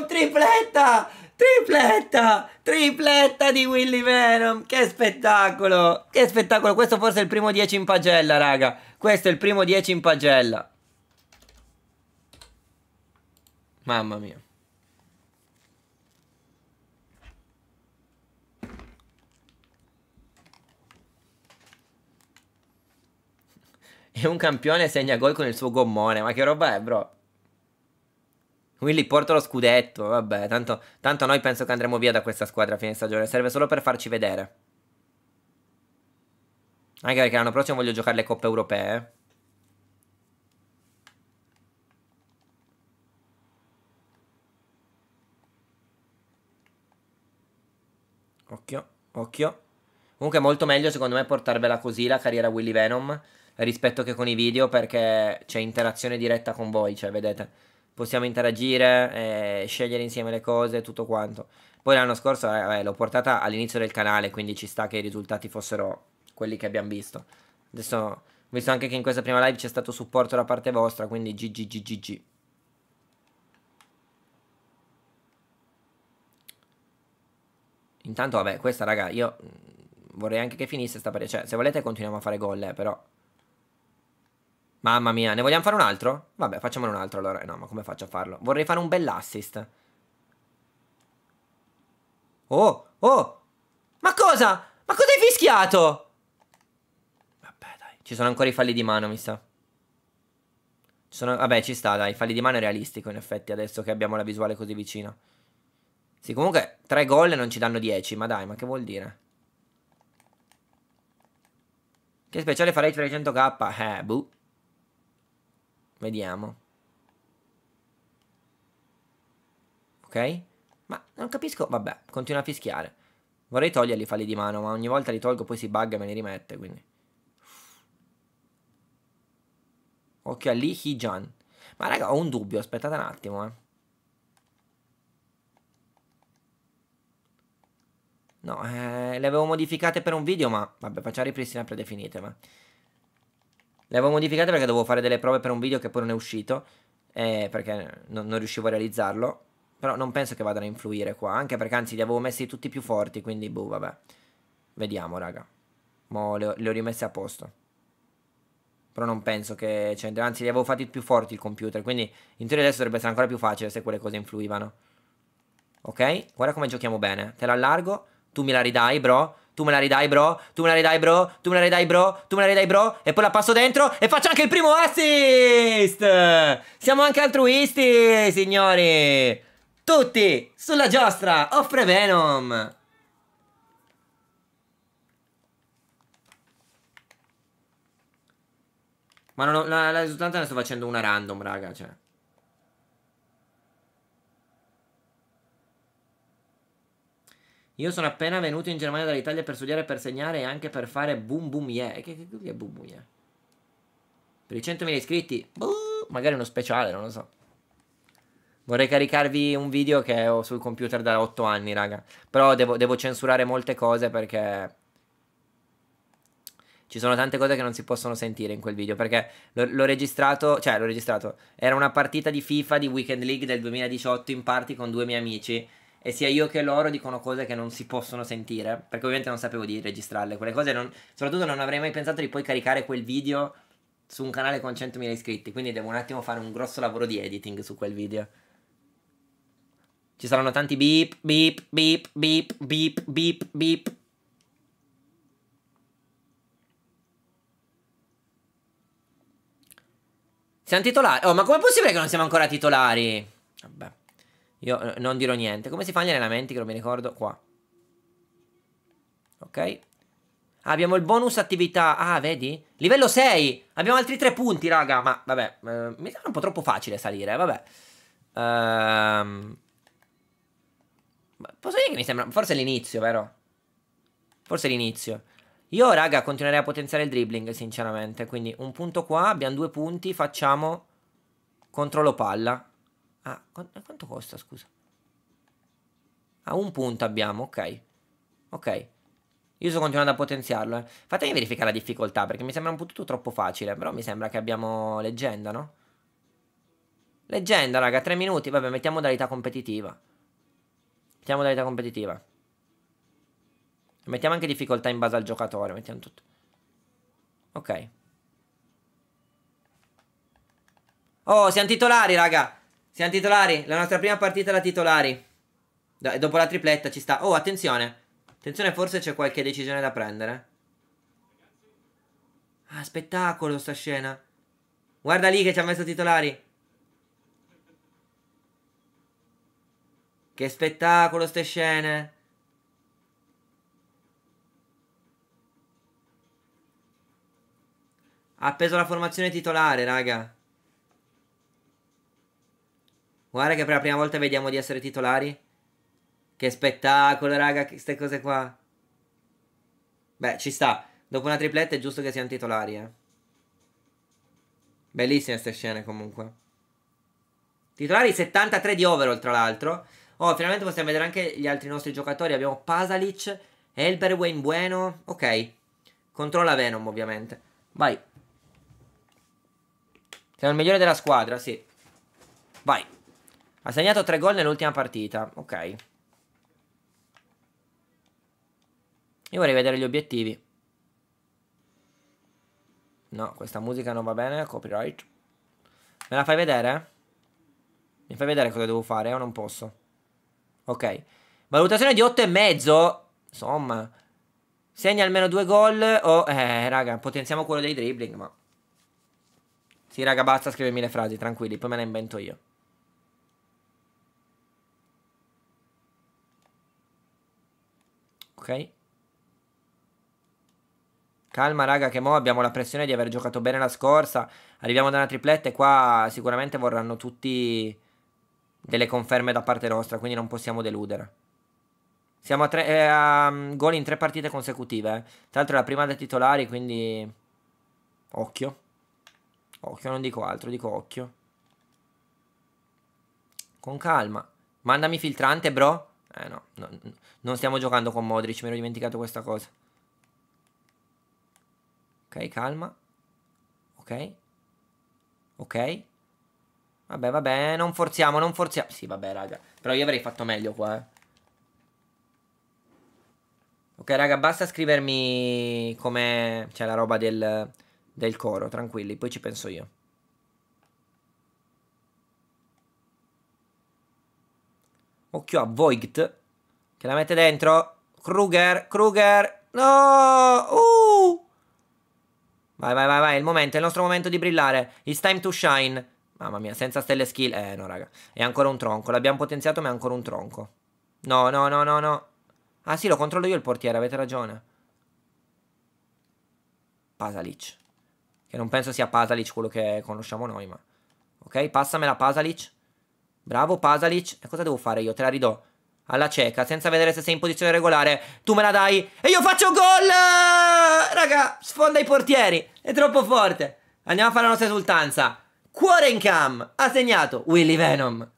Venom! Tripletta! Tripletta! Tripletta di Willy Venom! Che spettacolo! Che spettacolo! Questo forse è il primo 10 in pagella, raga. Questo è il primo 10 in pagella. Mamma mia. E un campione segna gol con il suo gommone. Ma che roba è, bro? Willy porta lo scudetto, vabbè, tanto, tanto, noi penso che andremo via da questa squadra a fine stagione, serve solo per farci vedere. Anche perché l'anno prossimo voglio giocare le coppe europee. Eh. Occhio, occhio. Comunque è molto meglio secondo me portarvela così la carriera Willy Venom rispetto che con i video perché c'è interazione diretta con voi, cioè vedete, possiamo interagire, eh, scegliere insieme le cose, tutto quanto. Poi l'anno scorso eh, l'ho portata all'inizio del canale, quindi ci sta che i risultati fossero quelli che abbiamo visto. Adesso ho visto anche che in questa prima live c'è stato supporto da parte vostra, quindi GGGGG. Intanto, vabbè, questa raga, io mm, vorrei anche che finisse sta partita. Cioè, se volete continuiamo a fare gol, eh, però... Mamma mia, ne vogliamo fare un altro? Vabbè, facciamone un altro allora. Eh, no, ma come faccio a farlo? Vorrei fare un bell'assist. Oh, oh! Ma cosa? Ma cosa hai fischiato? Vabbè, dai. Ci sono ancora i falli di mano, mi sa. Ci sono... Vabbè, ci sta, dai. I falli di mano è realistico, in effetti, adesso che abbiamo la visuale così vicina. Sì, comunque, tre gol non ci danno dieci. Ma dai, ma che vuol dire? Che speciale farei 300k? Eh, buh. Vediamo. Ok? Ma non capisco, vabbè, continua a fischiare. Vorrei toglierli i falli di mano, ma ogni volta li tolgo poi si bugga e me li rimette, quindi. Occhio a Lee Hijan. Ma raga, ho un dubbio, aspettate un attimo, eh. No, eh, le avevo modificate per un video, ma vabbè, facciamo ripristina predefinite, ma... Le avevo modificate perché dovevo fare delle prove per un video che poi non è uscito, eh, perché non, non riuscivo a realizzarlo. Però non penso che vadano a influire qua, anche perché anzi li avevo messi tutti più forti, quindi boh, vabbè. Vediamo, raga. Mo le ho, le ho rimesse a posto. Però non penso che... Cioè, anzi, li avevo fatti più forti il computer, quindi in teoria adesso dovrebbe essere ancora più facile se quelle cose influivano. Ok? Guarda come giochiamo bene. Te la allargo, tu mi la ridai, bro. Tu me la ridai, bro? Tu me la ridai, bro? Tu me la ridai, bro? Tu me la ridai, bro? E poi la passo dentro e faccio anche il primo assist! Siamo anche altruisti, signori! Tutti sulla giostra! Offre Venom! Ma non ho, la, la risultante ne sto facendo una random, raga, cioè. Io sono appena venuto in Germania dall'Italia per studiare, per segnare e anche per fare boom boom yeah. Che che, che è boom boom yeah? Per i 100.000 iscritti, boh, magari uno speciale, non lo so. Vorrei caricarvi un video che ho sul computer da 8 anni, raga. Però devo, devo censurare molte cose perché... Ci sono tante cose che non si possono sentire in quel video perché l'ho registrato, cioè l'ho registrato, era una partita di FIFA di Weekend League del 2018 in party con due miei amici e sia io che loro dicono cose che non si possono sentire, perché ovviamente non sapevo di registrarle, quelle cose non, soprattutto non avrei mai pensato di poi caricare quel video su un canale con 100.000 iscritti, quindi devo un attimo fare un grosso lavoro di editing su quel video. Ci saranno tanti beep, beep, beep, beep, beep, beep, beep. Siamo titolari? Oh, ma com'è possibile che non siamo ancora titolari? Vabbè. Io eh, non dirò niente. Come si fa gli allenamenti che non mi ricordo? Qua. Ok. Ah, abbiamo il bonus attività. Ah, vedi? Livello 6. Abbiamo altri 3 punti, raga. Ma vabbè, eh, mi sembra un po' troppo facile salire, eh, vabbè. Ehm... Posso dire che mi sembra... Forse è l'inizio, vero? Forse è l'inizio. Io, raga, continuerei a potenziare il dribbling, sinceramente. Quindi un punto qua, abbiamo due punti, facciamo controllo palla. Ah, eh, quanto costa, scusa? A un punto abbiamo, ok. Ok. Io sto continuando a potenziarlo, eh. Fatemi verificare la difficoltà, perché mi sembra un po' tutto troppo facile. Però mi sembra che abbiamo leggenda, no? Leggenda, raga, 3 minuti. Vabbè, mettiamo modalità competitiva. Mettiamo modalità competitiva. Mettiamo anche difficoltà in base al giocatore, mettiamo tutto. Ok. Oh, siamo titolari, raga. Siamo titolari, la nostra prima partita da titolari. Do dopo la tripletta ci sta. Oh, attenzione. Attenzione, forse c'è qualche decisione da prendere. Ah, spettacolo sta scena. Guarda lì che ci ha messo titolari. Che spettacolo ste scene. Ha appeso la formazione titolare, raga. Guarda che per la prima volta vediamo di essere titolari. Che spettacolo, raga, queste cose qua. Beh, ci sta. Dopo una tripletta è giusto che siano titolari, eh. Bellissime queste scene, comunque. Titolari 73 di overall, tra l'altro. Oh, finalmente possiamo vedere anche gli altri nostri giocatori. Abbiamo Pasalic, Elber, Wayne Bueno. Ok. Controlla Venom, ovviamente. Vai. Siamo il migliore della squadra, sì. Vai. Ha segnato tre gol nell'ultima partita. Ok. Io vorrei vedere gli obiettivi. No, questa musica non va bene, copyright. Me la fai vedere? Mi fai vedere cosa devo fare o non posso? Ok. Valutazione di e mezzo. Insomma. Segna almeno due gol o... Eh, raga, potenziamo quello dei dribbling, ma... Sì, raga, basta scrivermi le frasi, tranquilli, poi me la invento io. Calma raga che mo abbiamo la pressione di aver giocato bene la scorsa Arriviamo da una tripletta e qua sicuramente vorranno tutti delle conferme da parte nostra Quindi non possiamo deludere Siamo a, tre, eh, a mm, gol in tre partite consecutive eh. Tra l'altro è la prima dei titolari quindi occhio Occhio non dico altro dico occhio Con calma Mandami filtrante bro Eh no, no, no. Non stiamo giocando con Modric, mi ero dimenticato questa cosa. Ok, calma. Ok. Ok. Vabbè, vabbè, non forziamo, non forziamo. Sì, vabbè, raga. Però io avrei fatto meglio qua, eh. Ok, raga, basta scrivermi come... C'è la roba del, del coro, tranquilli. Poi ci penso io. Occhio a Voigt. Che la mette dentro. Kruger, Kruger. No! Uh! Vai, vai, vai, vai. È il momento, è il nostro momento di brillare. It's time to shine. Mamma mia, senza stelle skill. Eh, no, raga. È ancora un tronco. L'abbiamo potenziato, ma è ancora un tronco. No, no, no, no, no. Ah, sì, lo controllo io il portiere, avete ragione. Pasalic. Che non penso sia Pasalic quello che conosciamo noi, ma... Ok, passamela Pasalic. Bravo Pasalic. E cosa devo fare io? Te la ridò alla cieca, senza vedere se sei in posizione regolare. Tu me la dai e io faccio gol! Raga, sfonda i portieri, è troppo forte. Andiamo a fare la nostra esultanza. Cuore in cam, ha segnato Willy Venom.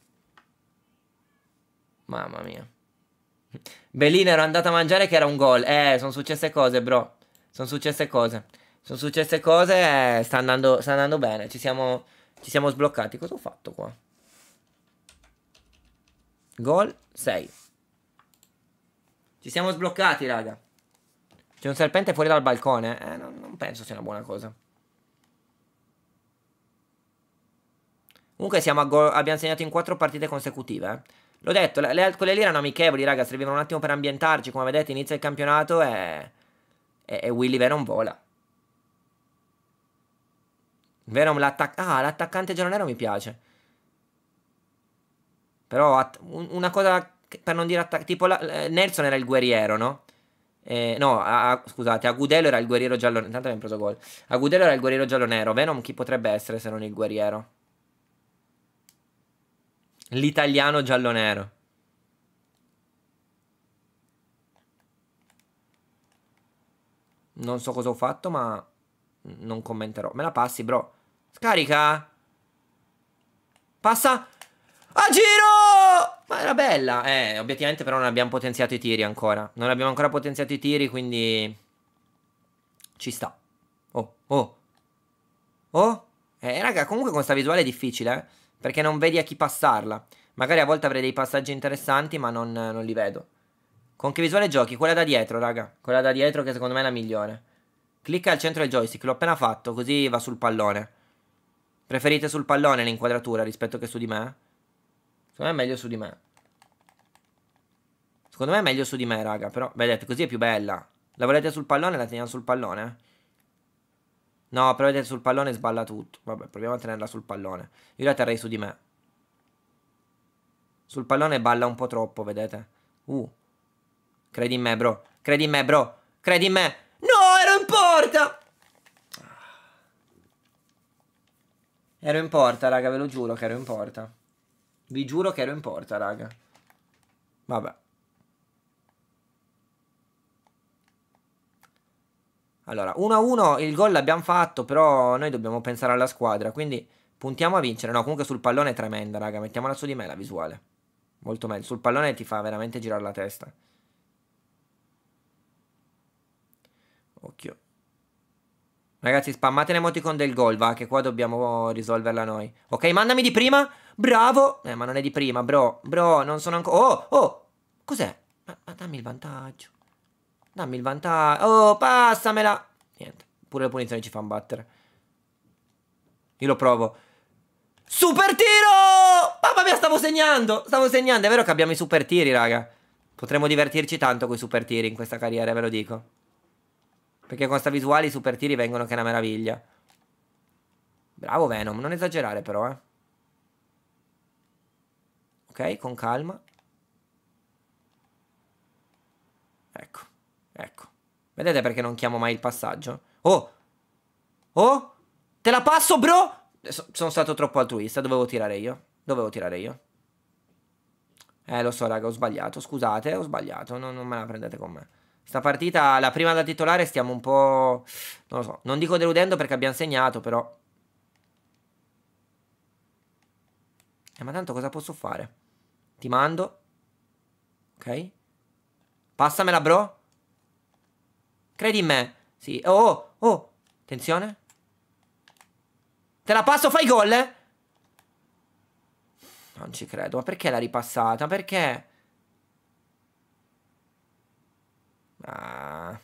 Mamma mia. Bellina ero andata a mangiare che era un gol. Eh, sono successe cose, bro. Sono successe cose. Sono successe cose e sta, andando, sta andando bene. Ci siamo, ci siamo sbloccati. Cosa ho fatto qua? Gol 6. Ci siamo sbloccati, raga. C'è un serpente fuori dal balcone. Eh, non, non penso sia una buona cosa. Comunque abbiamo segnato in quattro partite consecutive. Eh. L'ho detto, le, le, quelle lì erano amichevoli, raga. Servivano un attimo per ambientarci. Come vedete, inizia il campionato e. E, e Willy Venom vola. Venom l'attaccante. Ah, l'attaccante giallo nero mi piace. Però una cosa per non dire attacco. Tipo la, eh, Nelson era il guerriero, no? Eh, no, a, a, scusate, Agudelo era il guerriero giallo. Intanto abbiamo preso gol. Agudelo era il guerriero giallo nero. Venom chi potrebbe essere se non il guerriero? L'italiano giallo nero. Non so cosa ho fatto, ma non commenterò. Me la passi, bro. Scarica. Passa. A giro! Ma era bella. Eh, obiettivamente però non abbiamo potenziato i tiri ancora. Non abbiamo ancora potenziato i tiri, quindi... Ci sta. Oh, oh. Oh. Eh, raga, comunque con questa visuale è difficile, eh. Perché non vedi a chi passarla. Magari a volte avrei dei passaggi interessanti, ma non, non li vedo. Con che visuale giochi? Quella da dietro, raga. Quella da dietro che secondo me è la migliore. Clicca al centro del joystick, l'ho appena fatto, così va sul pallone. Preferite sul pallone l'inquadratura rispetto che su di me? Secondo me è meglio su di me. Secondo me è meglio su di me, raga. Però, vedete, così è più bella. La volete sul pallone? La teniamo sul pallone? No, però vedete, sul pallone sballa tutto. Vabbè, proviamo a tenerla sul pallone. Io la terrei su di me. Sul pallone balla un po' troppo, vedete? Uh. Credi in me, bro. Credi in me, bro. Credi in me. No, ero in porta! Ah. Ero in porta, raga, ve lo giuro che ero in porta. Vi giuro che ero in porta, raga. Vabbè. Allora, 1-1 il gol l'abbiamo fatto, però noi dobbiamo pensare alla squadra, quindi puntiamo a vincere. No, comunque sul pallone è tremenda, raga. Mettiamola su di me la visuale. Molto meglio. Sul pallone ti fa veramente girare la testa. Occhio. Ragazzi, spammate l'emoticon del gol, va, che qua dobbiamo risolverla noi. Ok, mandami di prima. Bravo! Eh, ma non è di prima, bro. Bro, non sono ancora... Oh, oh! Cos'è? Ma, ma dammi il vantaggio. Dammi il vantaggio. Oh, passamela! Niente, pure le punizioni ci fanno battere. Io lo provo. Super tiro! Mamma mia, stavo segnando! Stavo segnando, è vero che abbiamo i super tiri, raga. Potremmo divertirci tanto con i super tiri in questa carriera, ve lo dico. Perché con sta visuale i super tiri vengono che è una meraviglia. Bravo Venom, non esagerare però, eh ok? Con calma. Ecco, ecco. Vedete perché non chiamo mai il passaggio? Oh! Oh! Te la passo, bro! So sono stato troppo altruista, dovevo tirare io. Dovevo tirare io. Eh, lo so, raga, ho sbagliato. Scusate, ho sbagliato. Non, non me la prendete con me. Sta partita, la prima da titolare, stiamo un po'... Non lo so. Non dico deludendo perché abbiamo segnato, però... Eh, ma tanto cosa posso fare? Ti mando. Ok. Passamela, bro. Credi in me. Sì. Oh, oh, oh. Attenzione. Te la passo, fai gol, eh? Non ci credo. Ma perché l'ha ripassata? Perché? Ah.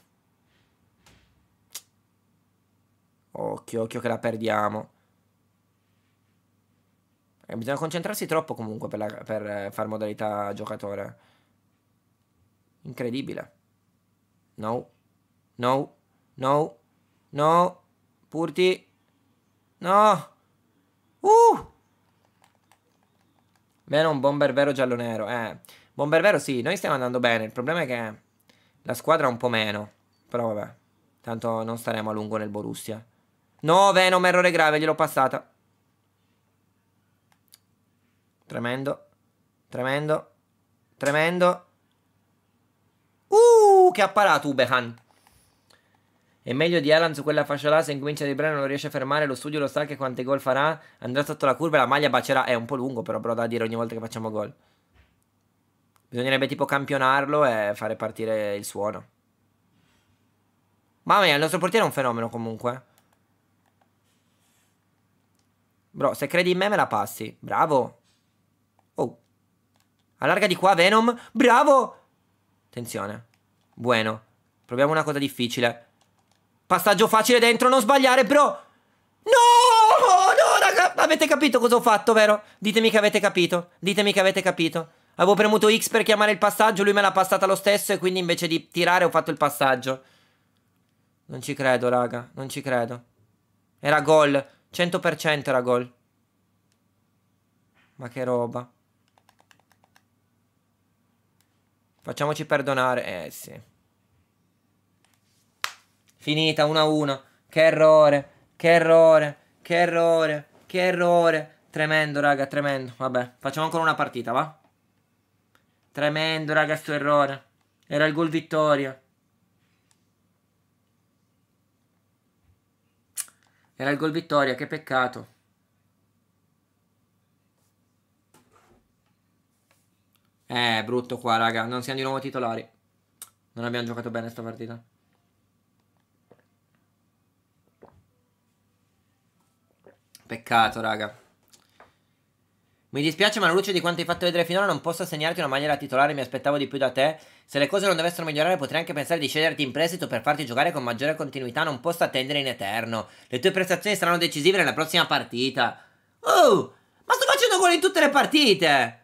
Occhio, occhio che la perdiamo. Eh, bisogna concentrarsi troppo comunque per, la, per eh, far modalità giocatore. Incredibile. No. No. No. No. Purti. No. Uh. Meno un bomber vero giallo-nero. Eh. Bomber vero sì, noi stiamo andando bene. Il problema è che la squadra è un po' meno. Però vabbè. Tanto non staremo a lungo nel Borussia. No, Venom, errore grave, gliel'ho passata. Tremendo. Tremendo. Tremendo. Uh, che ha parato Ubehan. È meglio di Alan su quella fascia là, se incomincia di Breno, non riesce a fermare, lo studio lo sa che quante gol farà, andrà sotto la curva e la maglia bacerà. È un po' lungo però, però da dire ogni volta che facciamo gol. Bisognerebbe tipo campionarlo e fare partire il suono. Mamma mia, il nostro portiere è un fenomeno comunque. Bro, se credi in me me la passi. Bravo. Allarga di qua, Venom. Bravo! Attenzione. Buono. Proviamo una cosa difficile. Passaggio facile dentro, non sbagliare, bro! No! No, raga! Avete capito cosa ho fatto, vero? Ditemi che avete capito. Ditemi che avete capito. Avevo premuto X per chiamare il passaggio, lui me l'ha passata lo stesso e quindi invece di tirare ho fatto il passaggio. Non ci credo, raga. Non ci credo. Era gol. 100% era gol. Ma che roba. Facciamoci perdonare. Eh sì. Finita 1-1. Che errore. Che errore. Che errore. Che errore. Tremendo, raga, tremendo. Vabbè, facciamo ancora una partita, va? Tremendo, raga, sto errore. Era il gol vittoria. Era il gol vittoria, che peccato. Eh, brutto qua, raga. Non siamo di nuovo titolari. Non abbiamo giocato bene sta partita. Peccato, raga. Mi dispiace, ma alla luce di quanto hai fatto vedere finora non posso assegnarti una maniera titolare, mi aspettavo di più da te. Se le cose non dovessero migliorare potrei anche pensare di sceglierti in prestito per farti giocare con maggiore continuità, non posso attendere in eterno. Le tue prestazioni saranno decisive nella prossima partita. Oh! Ma sto facendo gol in tutte le partite!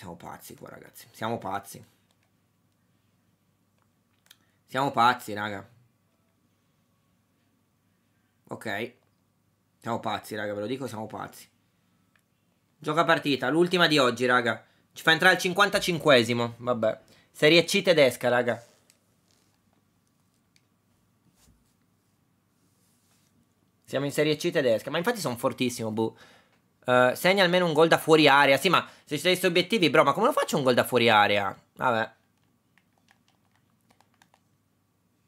Siamo pazzi qua, ragazzi. Siamo pazzi. Siamo pazzi, raga. Ok. Siamo pazzi, raga, ve lo dico, siamo pazzi. Gioca partita, l'ultima di oggi, raga. Ci fa entrare al 55esimo, vabbè. Serie C tedesca, raga. Siamo in Serie C tedesca, ma infatti sono fortissimo, boh. Uh, segna almeno un gol da fuori area. Sì, ma se ci sono questi obiettivi, bro, ma come lo faccio un gol da fuori area? Vabbè.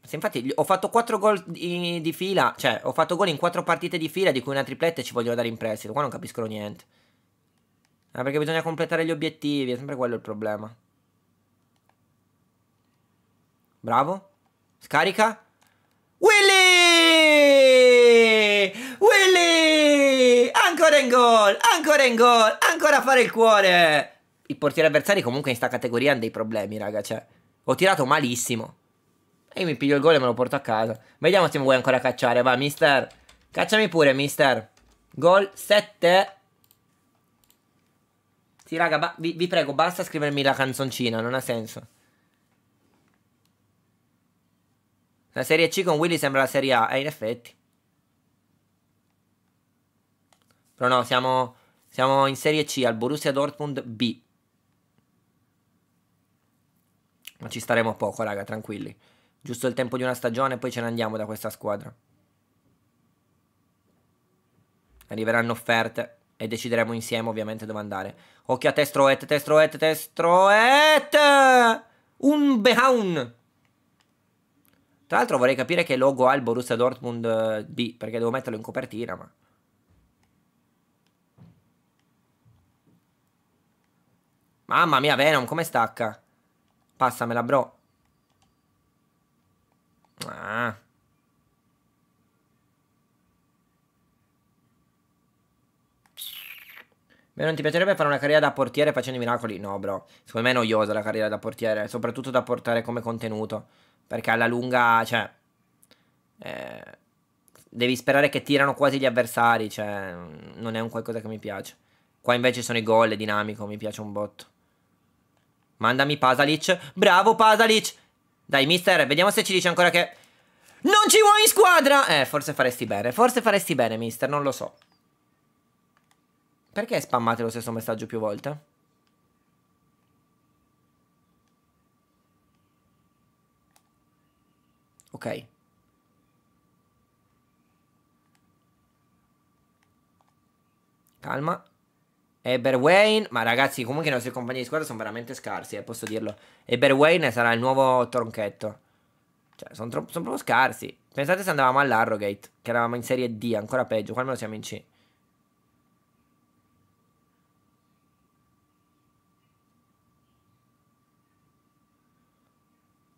Se infatti ho fatto 4 gol di, di fila, cioè ho fatto gol in 4 partite di fila, di cui una tripletta ci vogliono dare in prestito. Qua non capiscono niente. Ah, perché bisogna completare gli obiettivi, è sempre quello il problema. Bravo. Scarica. Willy! Ancora in gol, ancora in gol, ancora a fare il cuore. I portieri avversari comunque in sta categoria hanno dei problemi, raga, cioè. Ho tirato malissimo. E io mi piglio il gol e me lo porto a casa. Vediamo se mi vuoi ancora cacciare, va, mister. Cacciami pure, mister. Gol 7. Sì, raga, vi, vi prego, basta scrivermi la canzoncina, non ha senso. La Serie C con Willy sembra la Serie A, eh, in effetti. No, no, siamo, siamo in Serie C al Borussia Dortmund B. Ma ci staremo poco, raga, tranquilli. Giusto il tempo di una stagione e poi ce ne andiamo da questa squadra. Arriveranno offerte e decideremo insieme ovviamente dove andare. Occhio a Testroet, Testroet, Testroet! Un Behaun! Tra l'altro vorrei capire che logo ha il Borussia Dortmund eh, B, perché devo metterlo in copertina, ma... Mamma mia, Venom, come stacca? Passamela, bro. Ah. Beh, non ti piacerebbe fare una carriera da portiere facendo i miracoli? No, bro. Secondo me è noiosa la carriera da portiere, soprattutto da portare come contenuto. Perché alla lunga, cioè... Eh, devi sperare che tirano quasi gli avversari, cioè... Non è un qualcosa che mi piace. Qua invece sono i gol, è dinamico, mi piace un botto. Mandami Pasalic. Bravo Pasalic. Dai, mister, vediamo se ci dice ancora che... Non ci vuoi in squadra! Eh, forse faresti bene. Forse faresti bene, mister, non lo so. Perché spammate lo stesso messaggio più volte? Ok. Calma. Eber Wayne, ma ragazzi, comunque i nostri compagni di squadra sono veramente scarsi, eh, posso dirlo. Eber Wayne sarà il nuovo tronchetto. Cioè, sono, tro- son proprio scarsi. Pensate se andavamo all'Arrogate, che eravamo in Serie D, ancora peggio. Qua almeno siamo in C.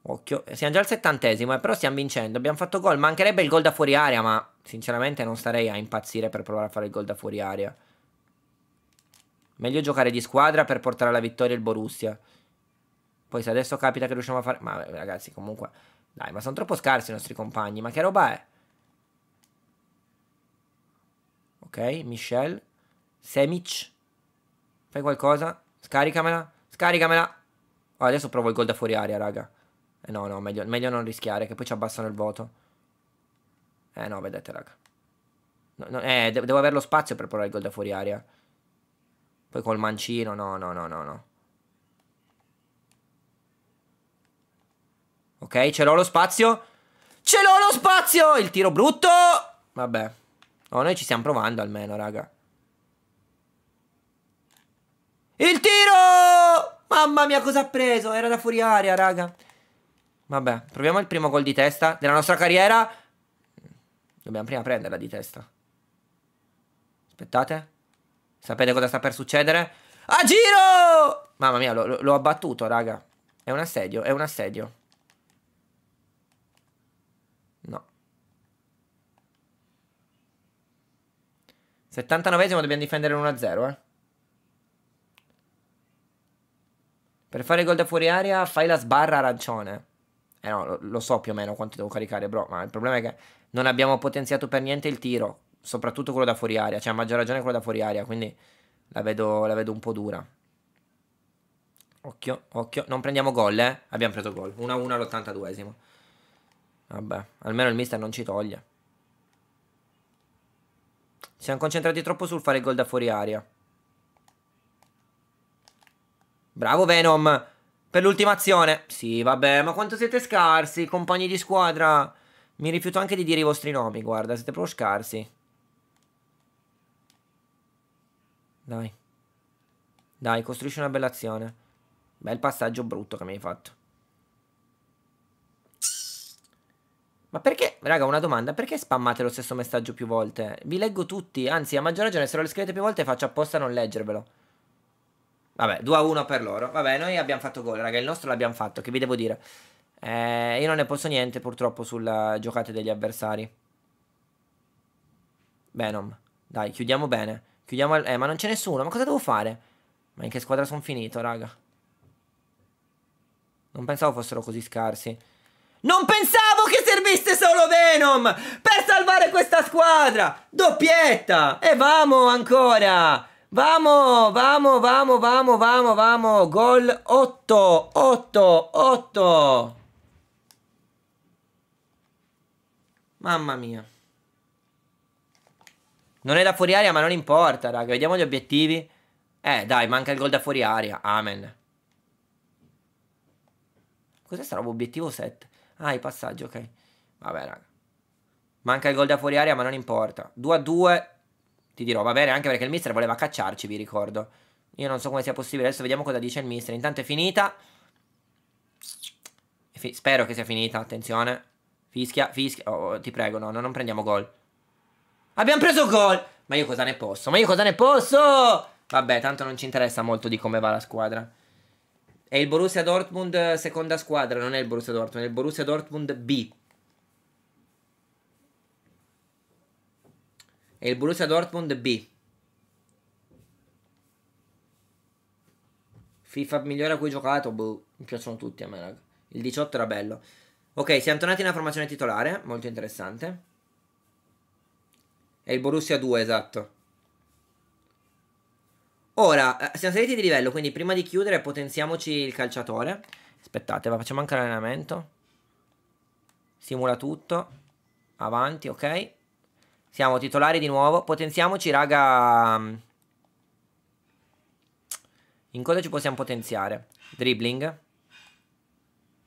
Occhio, eh, siamo già al settantesimo, eh, però stiamo vincendo. Abbiamo fatto gol. Mancherebbe il gol da fuori aria, ma sinceramente non starei a impazzire per provare a fare il gol da fuori aria. Meglio giocare di squadra per portare alla vittoria il Borussia. Poi se adesso capita che riusciamo a fare... Ma ragazzi, comunque... Dai, ma sono troppo scarsi i nostri compagni. Ma che roba è? Ok, Michel. Semic. Fai qualcosa. Scaricamela. Scaricamela. Oh, adesso provo il gol da fuori aria, raga. Eh no, no, meglio, meglio non rischiare, che poi ci abbassano il voto. Eh no, vedete, raga. No, no, eh, de devo avere lo spazio per provare il gol da fuori aria. Poi col mancino, no, no, no, no, no. Ok, ce l'ho lo spazio. Ce l'ho lo spazio! Il tiro brutto! Vabbè. No, noi ci stiamo provando almeno, raga. Il tiro! Mamma mia, cosa ha preso? Era da fuori aria, raga. Vabbè, proviamo il primo gol di testa della nostra carriera. Dobbiamo prima prenderla di testa. Aspettate. Sapete cosa sta per succedere? A giro! Mamma mia, l'ho abbattuto, raga. È un assedio, è un assedio. No. 79esimo dobbiamo difendere l'1-0, eh. Per fare il gol da fuori aria fai la sbarra arancione. Eh no, lo, lo so più o meno quanto devo caricare, bro, ma il problema è che non abbiamo potenziato per niente il tiro soprattutto quello da fuori aria, cioè a maggior ragione quello da fuori aria, quindi la vedo, la vedo un po' dura. Occhio, occhio, non prendiamo gol, eh? Abbiamo preso gol, 1-1 all'82esimo. Vabbè, almeno il mister non ci toglie. siamo concentrati troppo sul fare gol da fuori aria. Bravo Venom! Per l'ultima azione. Sì, vabbè, ma quanto siete scarsi, compagni di squadra. Mi rifiuto anche di dire i vostri nomi, guarda, siete proprio scarsi. Dai. Dai, costruisci una bella azione. Bel passaggio brutto che mi hai fatto. Ma perché, raga, una domanda, perché spammate lo stesso messaggio più volte? Vi leggo tutti, anzi, a maggior ragione, se lo scrivete più volte faccio apposta a non leggervelo. Vabbè, 2 a 1 per loro. Vabbè, noi abbiamo fatto gol, raga, il nostro l'abbiamo fatto, che vi devo dire? Eh, io non ne posso niente, purtroppo, sulla giocata degli avversari. Venom. Dai, chiudiamo bene. Chiudiamo il... Eh, ma non c'è nessuno. Ma cosa devo fare? Ma in che squadra sono finito, raga? Non pensavo fossero così scarsi. Non pensavo che servisse solo Venom per salvare questa squadra! Doppietta! E vamo ancora! Vamo, vamo, vamo, vamo, vamo, vamo! Gol 8, 8, 8! Mamma mia. Non è da fuori aria, ma non importa, raga. Vediamo gli obiettivi. Eh, dai, manca il gol da fuori aria. Amen. Cos'è sta roba? Obiettivo 7. Ah, i passaggi, ok. Vabbè, raga. Manca il gol da fuori aria, ma non importa. 2 a 2. Ti dirò, va bene, anche perché il mister voleva cacciarci, vi ricordo. Io non so come sia possibile. Adesso vediamo cosa dice il mister. Intanto è finita. F spero che sia finita, attenzione. Fischia, fischia. Oh, oh ti prego, no, no non prendiamo gol. Abbiamo preso gol. Ma io cosa ne posso? Ma io cosa ne posso? Vabbè, tanto non ci interessa molto di come va la squadra. È il Borussia Dortmund eh, seconda squadra, non è il Borussia Dortmund, è il Borussia Dortmund B. È il Borussia Dortmund B. FIFA migliore a cui ho giocato, boh, mi piacciono tutti a me, raga. Il 18 era bello. Ok, siamo tornati nella formazione titolare, molto interessante. È il Borussia 2, esatto. Ora, eh, siamo saliti di livello, quindi prima di chiudere potenziamoci il calciatore. Aspettate, va, facciamo anche l'allenamento. Simula tutto. Avanti, ok. Siamo titolari di nuovo. Potenziamoci, raga. In cosa ci possiamo potenziare? Dribbling.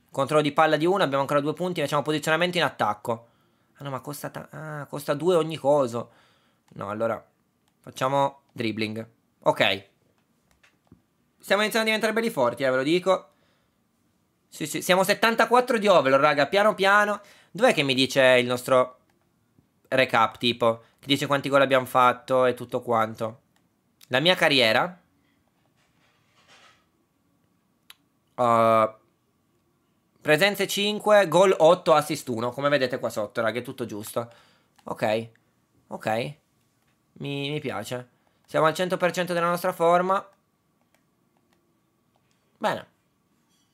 Controllo di palla di uno, abbiamo ancora due punti, facciamo posizionamento in attacco. Ah no, ma costa, ta- ah, costa due ogni coso. No, allora facciamo dribbling. Ok. Stiamo iniziando a diventare belli forti, eh, ve lo dico. Sì, sì, siamo 74 di overall, raga, piano piano. Dov'è che mi dice il nostro recap, tipo? Che dice quanti gol abbiamo fatto e tutto quanto. La mia carriera. Uh, Presenze 5, gol 8, assist 1. Come vedete qua sotto, raga, è tutto giusto. Ok, ok. Mi, mi piace. Siamo al 100% della nostra forma. Bene.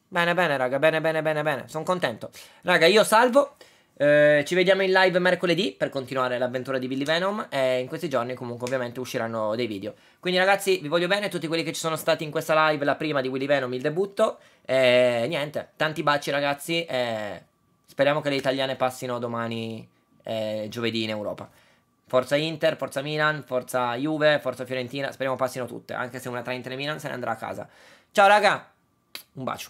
Bene, bene, raga, bene, bene, bene, bene. Sono contento. Raga, io salvo. Eh, ci vediamo in live mercoledì per continuare l'avventura di Billy Venom e in questi giorni comunque ovviamente usciranno dei video. Quindi ragazzi vi voglio bene, tutti quelli che ci sono stati in questa live, la prima di Willy Venom, il debutto. E niente, tanti baci ragazzi e speriamo che le italiane passino domani eh, giovedì in Europa. Forza Inter, forza Milan, forza Juve, forza Fiorentina, speriamo passino tutte, anche se una tra Inter e Milan se ne andrà a casa. Ciao raga, un bacio.